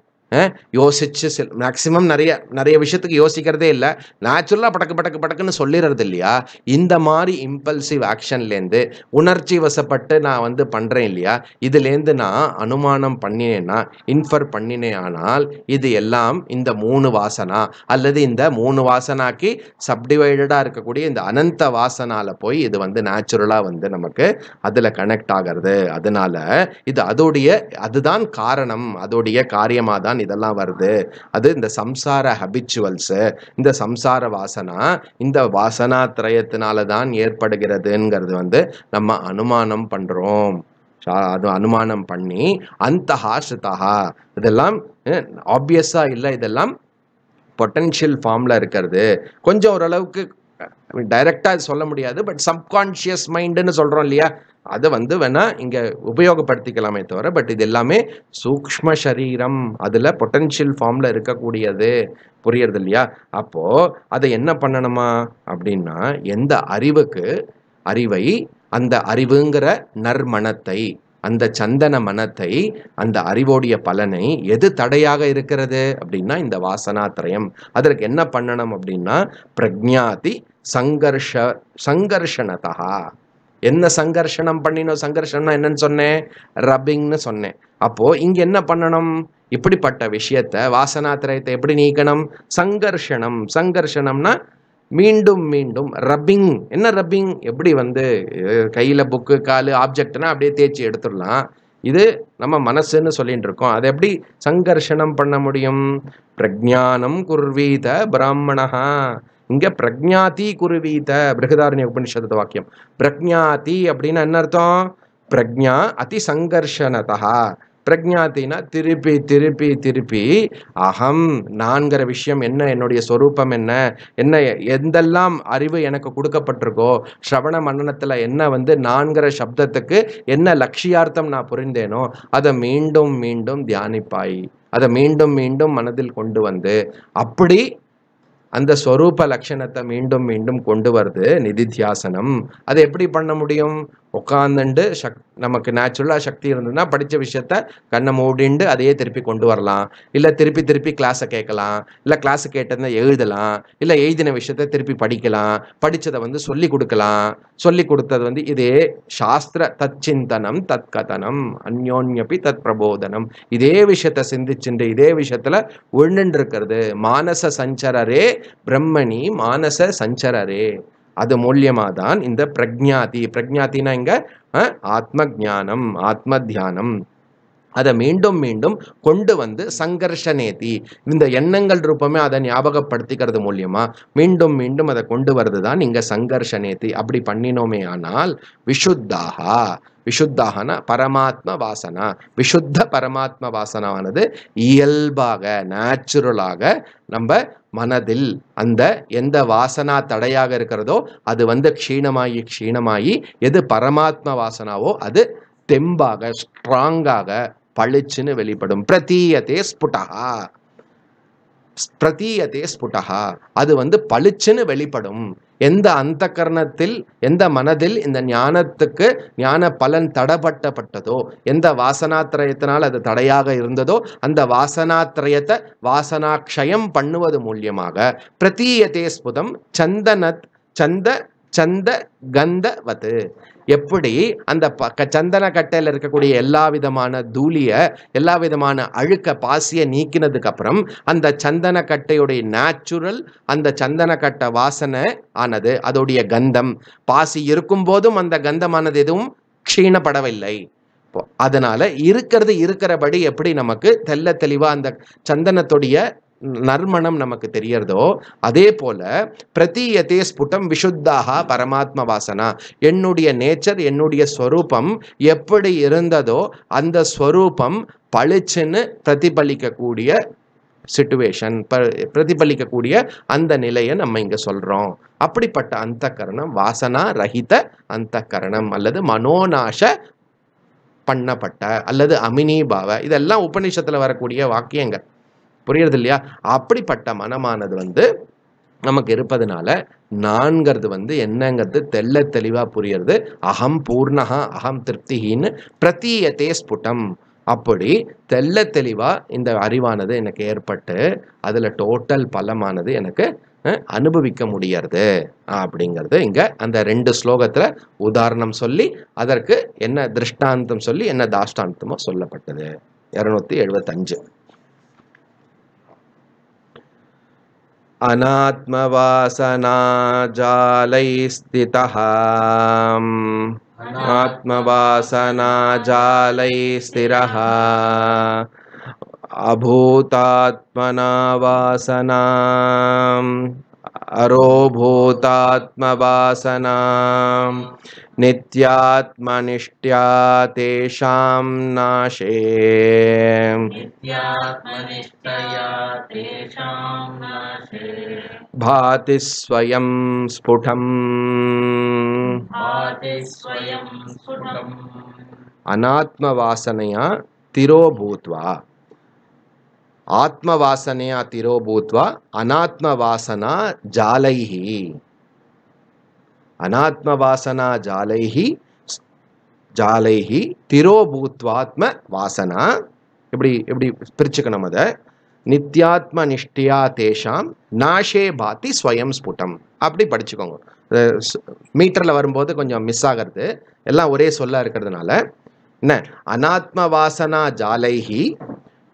யோசிச்சு செல் மேக்சிமம் நிறைய நிறைய விஷயத்துக்கு யோசிக்கிறதே இல்லை நேச்சுரலாக படக்கு படக்கு படக்குன்னு சொல்லிடுறது இல்லையா இந்த மாதிரி இம்பல்சிவ் ஆக்ஷன்லேருந்து உணர்ச்சி வசப்பட்டு நான் வந்து பண்ணுறேன் இல்லையா இதுலேருந்து நான் அனுமானம் பண்ணினேன்னா இன்ஃபர் பண்ணினேன் ஆனால் இது எல்லாம் இந்த மூணு வாசனா அல்லது இந்த மூணு வாசனாக்கு சப்டிவைடடாக இருக்கக்கூடிய இந்த அனந்த வாசனால் போய் இது வந்து நேச்சுரலாக வந்து நமக்கு அதில் கனெக்ட் ஆகிறது அதனால இது அதோடைய அதுதான் காரணம் அதோடைய காரியமாக தான் தான் இதெல்லாம் வருது அது இந்த சம்சார ஹபிச்சுவல்ஸு இந்த சம்சார வாசனா இந்த வாசனா திரயத்தினால தான் ஏற்படுகிறதுங்கிறது வந்து நம்ம அனுமானம் பண்ணுறோம் அது அனுமானம் பண்ணி அந்த ஹாஷிதா இதெல்லாம் ஆப்வியஸாக இல்லை இதெல்லாம் பொட்டன்ஷியல் ஃபார்மில் இருக்கிறது கொஞ்சம் ஓரளவுக்கு டைரக்டாக சொல்ல முடியாது பட் சப்கான்ஷியஸ் மைண்டுன்னு சொல்கிறோம் இல்லையா அதை வந்து வேணால் இங்கே உபயோகப்படுத்திக்கலாமே தவிர பட் இது எல்லாமே சூக்ம சரீரம் அதில் பொட்டன்ஷியல் ஃபார்மில் இருக்கக்கூடியது புரியுறது இல்லையா அப்போ அதை என்ன பண்ணணுமா அப்படின்னா எந்த அறிவுக்கு அறிவை அந்த அறிவுங்கிற நர்மனத்தை அந்த சந்தன மனத்தை அந்த அறிவோடைய பலனை எது தடையாக இருக்கிறது அப்படின்னா இந்த வாசனாத்திரயம் அதற்கு என்ன பண்ணணும் அப்படின்னா பிரக்ஞாதி சங்கர்ஷ சங்கர்ஷணதா என்ன சங்கர்ஷனம் பண்ணினோம் சங்கர்ஷனம் என்னன்னு சொன்னேன் ரப்பிங்னு சொன்னேன் அப்போ இங்க என்ன பண்ணணும் இப்படிப்பட்ட விஷயத்த வாசனாத்திரயத்தை எப்படி நீக்கணும் சங்கர்ஷனம் சங்கர்ஷனம்னா மீண்டும் மீண்டும் ரப்பிங் என்ன ரப்பிங் எப்படி வந்து கையில புக்கு காலு ஆப்ஜெக்ட்னா அப்படியே தேய்ச்சி எடுத்துடலாம் இது நம்ம மனசுன்னு சொல்லிட்டு இருக்கோம் அதை எப்படி சங்கர்ஷனம் பண்ண முடியும் பிரஜானம் குர்வீத பிராமணஹா இங்கே பிரக்ஞாதி குருவீத பிருகதாரண்ய உபனிஷத்து வாக்கியம் பிரக்ஞாதி அப்படின்னா என்ன அர்த்தம் பிரக்ஞா அதிசங்கர்ஷனதா பிரக்ஞாத்தினா திருப்பி திருப்பி திருப்பி அகம் நான்கிற விஷயம் என்ன என்னுடைய சொரூபம் என்ன என்ன எந்தெல்லாம் அறிவு எனக்கு கொடுக்கப்பட்டிருக்கோ ஸ்ரவண மன்னனத்தில் என்ன வந்து நான்கிற சப்தத்துக்கு என்ன லட்சியார்த்தம் நான் புரிந்தேனோ அதை மீண்டும் மீண்டும் தியானிப்பாய் அதை மீண்டும் மீண்டும் மனதில் கொண்டு வந்து அப்படி அந்த ஸ்வரூப லட்சணத்தை மீண்டும் மீண்டும் கொண்டு வருது நிதித்தியாசனம் அதை எப்படி பண்ண முடியும் உட்காந்துண்டு சக் நமக்கு நேச்சுரலாக சக்தி இருந்ததுன்னா படித்த விஷயத்த கண்ணை மூடிண்டு அதையே திருப்பி கொண்டு வரலாம் இல்லை திருப்பி திருப்பி கிளாஸை கேட்கலாம் இல்லை கிளாஸை கேட்டதை எழுதலாம் இல்லை எழுதின விஷயத்த திருப்பி படிக்கலாம் படித்ததை வந்து சொல்லி கொடுக்கலாம் சொல்லி கொடுத்தது வந்து இதே சாஸ்திர தச்சிந்தனம் கதனம் அந்யோன்யப்பி தத் பிரபோதனம் இதே விஷயத்த சிந்திச்சுண்டு இதே விஷயத்தில் உழுண்டு இருக்கிறது மானச சஞ்சரரே பிரம்மணி மானச சஞ்சரரே அது மூலியமாக தான் இந்த பிரக்ஞாதி பிரக்ஞாத்தினா இங்கே ஆத்ம ஜானம் ஆத்ம தியானம் அதை மீண்டும் மீண்டும் கொண்டு வந்து சங்கர்ஷநேதி இந்த எண்ணங்கள் ரூபமே அதை ஞாபகப்படுத்திக்கிறது மூலியமா மீண்டும் மீண்டும் அதை கொண்டு வர்றது தான் இங்கே சங்கர்ஷநேதி அப்படி பண்ணினோமே ஆனால் விஷுத்தாகா விஷுத்தாகன பரமாத்ம வாசனா விஷுத்த பரமாத்ம வாசனாவானது இயல்பாக நேச்சுரலாக நம்ம மனதில் அந்த எந்த வாசனா தடையாக இருக்கிறதோ அது வந்து க்ஷீணமாகி க்ஷீணமாகி எது பரமாத்ம வாசனாவோ அது தெம்பாக ஸ்ட்ராங்காக பளிச்சுன்னு வெளிப்படும் பிரதீயதே ஸ்புட்டகா பிரதீயதே ஸ்புட்டகா அது வந்து பளிச்சுன்னு வெளிப்படும் எந்த அந்த கர்ணத்தில் எந்த மனதில் இந்த ஞானத்துக்கு ஞான பலன் தடப்பட்டப்பட்டதோ எந்த வாசனாத்திரயத்தினால் அது தடையாக இருந்ததோ அந்த வாசனாத்திரயத்தை வாசனாட்சயம் பண்ணுவது மூலியமாக பிரதீயதே ஸ்புதம் சந்தனத் சந்த சந்த கந்தவது எப்படி அந்த ப சந்தன கட்டையில் இருக்கக்கூடிய எல்லா விதமான தூளியை எல்லா விதமான அழுக்க பாசியை நீக்கினதுக்கப்புறம் அந்த சந்தன கட்டையுடைய நேச்சுரல் அந்த சந்தன கட்டை வாசனை ஆனது அதோடைய கந்தம் பாசி இருக்கும் போதும் அந்த கந்தமானது எதுவும் க்ஷீணப்படவில்லை அதனால இருக்கிறது இருக்கிறபடி எப்படி நமக்கு தெல்ல தெளிவாக அந்த சந்தனத்துடைய நர்மணம் நமக்கு தெரியறதோ அதே போல பிரதீயத்தே ஸ்புட்டம் விஷுத்தாக பரமாத்ம வாசனா என்னுடைய நேச்சர் என்னுடைய ஸ்வரூபம் எப்படி இருந்ததோ அந்த ஸ்வரூபம் பளிச்சுன்னு பிரதிபலிக்கக்கூடிய சுச்சுவேஷன் ப பிரதிபலிக்கக்கூடிய அந்த நிலையை நம்ம இங்கே சொல்கிறோம் அப்படிப்பட்ட அந்த கரணம் வாசனா ரஹித அந்த கரணம் அல்லது மனோநாச பண்ணப்பட்ட அல்லது அமினி பாவ இதெல்லாம் உபநிஷத்தில் வரக்கூடிய வாக்கியங்கள் புரியுறது இல்லையா அப்படிப்பட்ட மனமானது வந்து நமக்கு இருப்பதுனால நான்கிறது வந்து என்னங்கிறது தெல்ல தெளிவாக புரியுறது அகம் பூர்ணகா அகம் திருப்திகின்னு பிரதீயத்தே ஸ்புட்டம் அப்படி தெல்ல தெளிவாக இந்த அறிவானது எனக்கு ஏற்பட்டு அதில் டோட்டல் பலமானது எனக்கு அனுபவிக்க முடியறது அப்படிங்கிறது இங்கே அந்த ரெண்டு ஸ்லோகத்தில் உதாரணம் சொல்லி அதற்கு என்ன திருஷ்டாந்தம் சொல்லி என்ன தாஷ்டாந்தமோ சொல்லப்பட்டது இரநூத்தி எழுபத்தஞ்சு अनात्मवासना जालै स्थितः आत्मवासना स्थिरः अभूतात्मना वासना अरोभूतात्मवासनां नित्यात्मनिष्ठ्या तेषां नाशे भाति स्वयं स्फुटम् अनात्मवासनया तिरोभूत्वा ஆத்ம வாசனையா திரோபூத்வா அனாத்ம வாசனா ஜாலைஹி அனாத்ம வாசனா ஜாலைஹி ஜாலைஹி திரோபூத்வாத்ம வாசனா இப்படி இப்படி பிரிச்சுக்கணும் அதை நித்யாத்ம நிஷ்டியா தேஷாம் நாஷே பாத்தி ஸ்வயம் ஸ்புட்டம் அப்படி படிச்சுக்கோங்க மீட்டரில் வரும்போது கொஞ்சம் மிஸ் ஆகிறது எல்லாம் ஒரே சொல்ல இருக்கிறதுனால என்ன அனாத்ம வாசனா ஜாலைஹி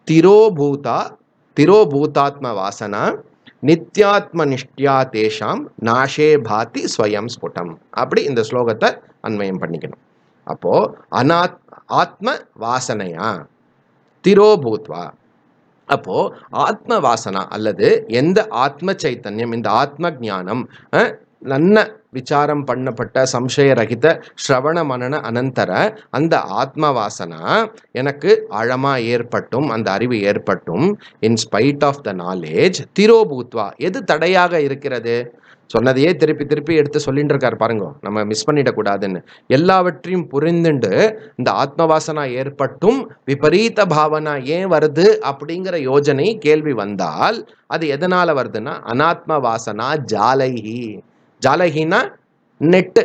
திரோபூதா திரோபூதாத்ம வாசனா நித்யாத்ம நிஷ்டியா தேஷாம் நாஷே பாத்தி ஸ்வயம் ஸ்புடம் அப்படி இந்த ஸ்லோகத்தை அன்வயம் பண்ணிக்கணும் அப்போது அனாத் ஆத்ம வாசனையா திரோபூத்வா அப்போது ஆத்ம வாசனா அல்லது எந்த ஆத்ம சைத்தன்யம் இந்த ஆத்ம ஜானம் நன்ன விசாரம் பண்ணப்பட்ட சம்சய ரகித ஸ்ரவண மனன அனந்தர அந்த ஆத்ம வாசனா எனக்கு ஆழமாக ஏற்பட்டும் அந்த அறிவு ஏற்பட்டும் in spite of the knowledge திரோபூத்வா எது தடையாக இருக்கிறது சொன்னதையே திருப்பி திருப்பி எடுத்து சொல்லிட்டு இருக்காரு பாருங்க நம்ம மிஸ் பண்ணிடக்கூடாதுன்னு எல்லாவற்றையும் புரிந்துண்டு இந்த ஆத்மவாசனா ஏற்பட்டும் விபரீத பாவனா ஏன் வருது அப்படிங்கிற யோஜனை கேள்வி வந்தால் அது எதனால வருதுன்னா அனாத்ம வாசனா ஜாலைஹி ஜாலகினா நெட்டு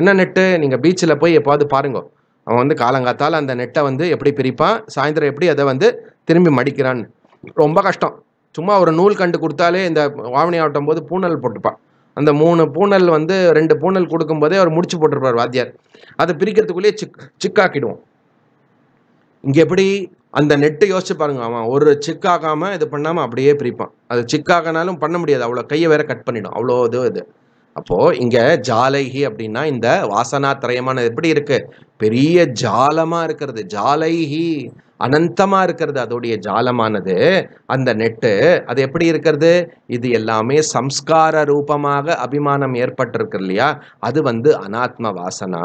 என்ன நெட்டு நீங்கள் பீச்சில் போய் எப்போவாது பாருங்க அவன் வந்து காலங்காத்தால் அந்த நெட்டை வந்து எப்படி பிரிப்பான் சாயந்தரம் எப்படி அதை வந்து திரும்பி மடிக்கிறான்னு ரொம்ப கஷ்டம் சும்மா ஒரு நூல் கண்டு கொடுத்தாலே இந்த வாவணி ஆட்டும் போது பூனல் போட்டுப்பான் அந்த மூணு பூனல் வந்து ரெண்டு பூனல் கொடுக்கும்போதே அவர் முடிச்சு போட்டிருப்பார் வாத்தியார் அதை பிரிக்கிறதுக்குள்ளேயே சிக் சிக்காக்கிடுவோம் இங்கே எப்படி அந்த நெட்டு யோசிச்சு பாருங்க அவன் ஒரு சிக் ஆகாம இது பண்ணாமல் அப்படியே பிரிப்பான் அது சிக் ஆகினாலும் பண்ண முடியாது அவ்வளோ கையை வேற கட் பண்ணிடும் அவ்வளோ இது இது அப்போது இங்கே ஜாலைகி அப்படின்னா இந்த வாசனா திரயமானது எப்படி இருக்குது பெரிய ஜாலமாக இருக்கிறது ஜாலைகி அனந்தமா இருக்கிறது அதோடைய ஜாலமானது அந்த நெட்டு அது எப்படி இருக்கிறது இது எல்லாமே சம்ஸ்கார ரூபமாக அபிமானம் ஏற்பட்டிருக்கு இல்லையா அது வந்து அனாத்ம வாசனா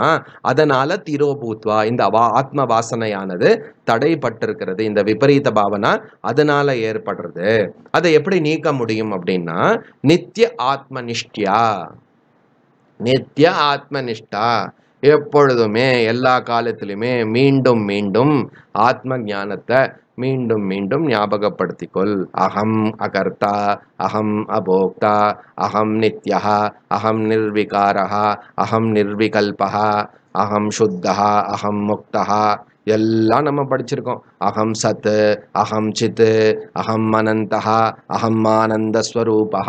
அதனால திரோபூத்வா இந்த ஆத்ம வாசனையானது தடைப்பட்டிருக்கிறது இந்த விபரீத பாவனா அதனால ஏற்படுறது அதை எப்படி நீக்க முடியும் அப்படின்னா நித்திய ஆத்ம நிஷ்டியா நித்திய ஆத்ம நிஷ்டா எப்பொழுதுமே எல்லா காலத்திலுமே மீண்டும் மீண்டும் ஆத்ம ஞானத்தை மீண்டும் மீண்டும் ஞாபகப்படுத்திக்கொள் அகம் அகர்த்தா அகம் அபோக்தா அகம் நித்யா அகம் நிர்விகாரா அகம் நிர்விகல்பா அகம் சுத்தா அகம் முக்தா எல்லாம் நம்ம படிச்சிருக்கோம் அகம் சத் அகம் சித்து அகம் அனந்தா அகம் ஆனந்த ஸ்வரூபா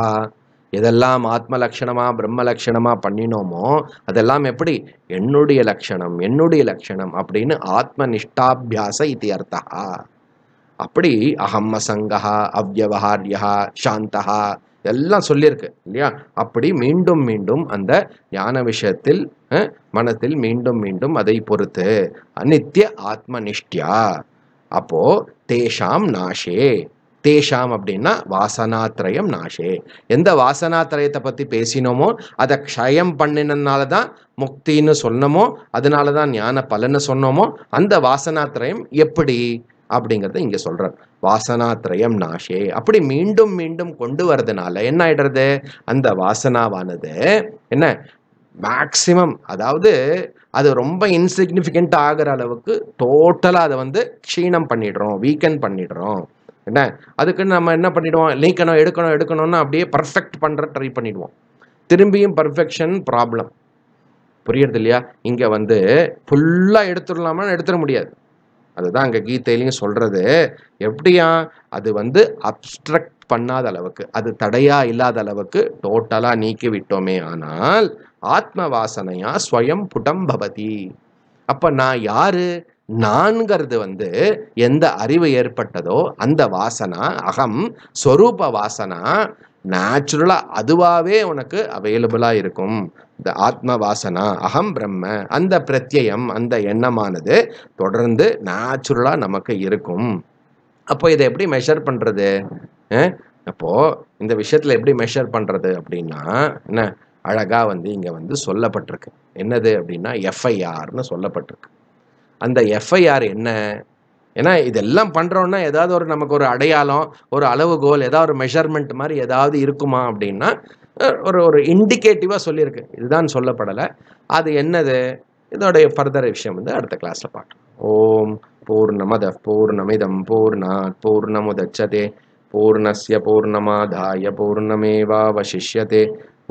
எதெல்லாம் ஆத்ம லட்சணமா பிரம்ம லட்சணமா பண்ணினோமோ அதெல்லாம் எப்படி என்னுடைய லட்சணம் என்னுடைய லட்சணம் அப்படின்னு ஆத்ம நிஷ்டாபியாச இது அர்த்தா அப்படி அகம் அசங்கா அவ்வகாரியா சாந்தா எல்லாம் சொல்லியிருக்கு இல்லையா அப்படி மீண்டும் மீண்டும் அந்த ஞான விஷயத்தில் மனத்தில் மீண்டும் மீண்டும் அதை பொறுத்து ஆத்ம ஆத்மனிஷ்டியா அப்போ தேஷாம் நாஷே தேஷாம் அப்படின்னா வாசனாத்திரயம் நாஷே எந்த வாசனாத்திரயத்தை பற்றி பேசினோமோ அதை க்ஷயம் பண்ணினதுனால தான் முக்தின்னு சொன்னோமோ அதனால தான் ஞான பலன்னு சொன்னோமோ அந்த வாசனாத்திரயம் எப்படி அப்படிங்கிறத இங்கே சொல்கிறார் வாசனாத்திரயம் நாஷே அப்படி மீண்டும் மீண்டும் கொண்டு வரதுனால என்ன ஆயிடுறது அந்த வாசனாவானது என்ன மேக்சிமம் அதாவது அது ரொம்ப இன்சிக்னிஃபிகண்ட் ஆகிற அளவுக்கு டோட்டலாக அதை வந்து க்ஷீணம் பண்ணிடுறோம் வீக்கன் பண்ணிடுறோம் என்ன அதுக்குன்னு நம்ம என்ன பண்ணிவிடுவோம் லீக்கணும் எடுக்கணும் எடுக்கணும்னு அப்படியே பர்ஃபெக்ட் பண்ணுற ட்ரை பண்ணிவிடுவோம் திரும்பியும் பர்ஃபெக்ஷன் ப்ராப்ளம் புரியுறது இல்லையா இங்கே வந்து ஃபுல்லாக எடுத்துடலாமான்னு எடுத்துட முடியாது அதுதான் அங்கே கீதையிலையும் சொல்கிறது எப்படியா அது வந்து அப்ஸ்ட்ரக்ட் பண்ணாத அளவுக்கு அது தடையாக இல்லாத அளவுக்கு டோட்டலாக நீக்கி விட்டோமே ஆனால் ஆத்ம வாசனையா ஸ்வயம் புடம்பவதி அப்போ நான் யாரு நான்கிறது வந்து எந்த அறிவு ஏற்பட்டதோ அந்த வாசனா அகம் ஸ்வரூப வாசனா நேச்சுரலாக அதுவாகவே உனக்கு அவைலபிளாக இருக்கும் இந்த ஆத்ம வாசனா அகம் பிரம்ம அந்த பிரத்யம் அந்த எண்ணமானது தொடர்ந்து நேச்சுரலாக நமக்கு இருக்கும் அப்போ இதை எப்படி மெஷர் பண்ணுறது அப்போது இந்த விஷயத்தில் எப்படி மெஷர் பண்ணுறது அப்படின்னா என்ன அழகாக வந்து இங்கே வந்து சொல்லப்பட்டிருக்கு என்னது அப்படின்னா எஃப்ஐஆர்னு சொல்லப்பட்டிருக்கு அந்த எஃப்ஐஆர் என்ன ஏன்னா இதெல்லாம் பண்ணுறோன்னா ஏதாவது ஒரு நமக்கு ஒரு அடையாளம் ஒரு அளவுகோல் ஏதாவது ஒரு மெஷர்மெண்ட் மாதிரி ஏதாவது இருக்குமா அப்படின்னா ஒரு ஒரு இண்டிகேட்டிவாக சொல்லியிருக்கு இதுதான் சொல்லப்படலை அது என்னது இதோடைய ஃபர்தர் விஷயம் வந்து அடுத்த கிளாஸில் பார்க்கலாம் ஓம் பூர்ணமத பூர்ணமிதம் பூர்ணாத் பூர்ணமுதச்சதே பூர்ணஸ்ய பூர்ணமாதாய பூர்ணமேவாவசிஷ்யதே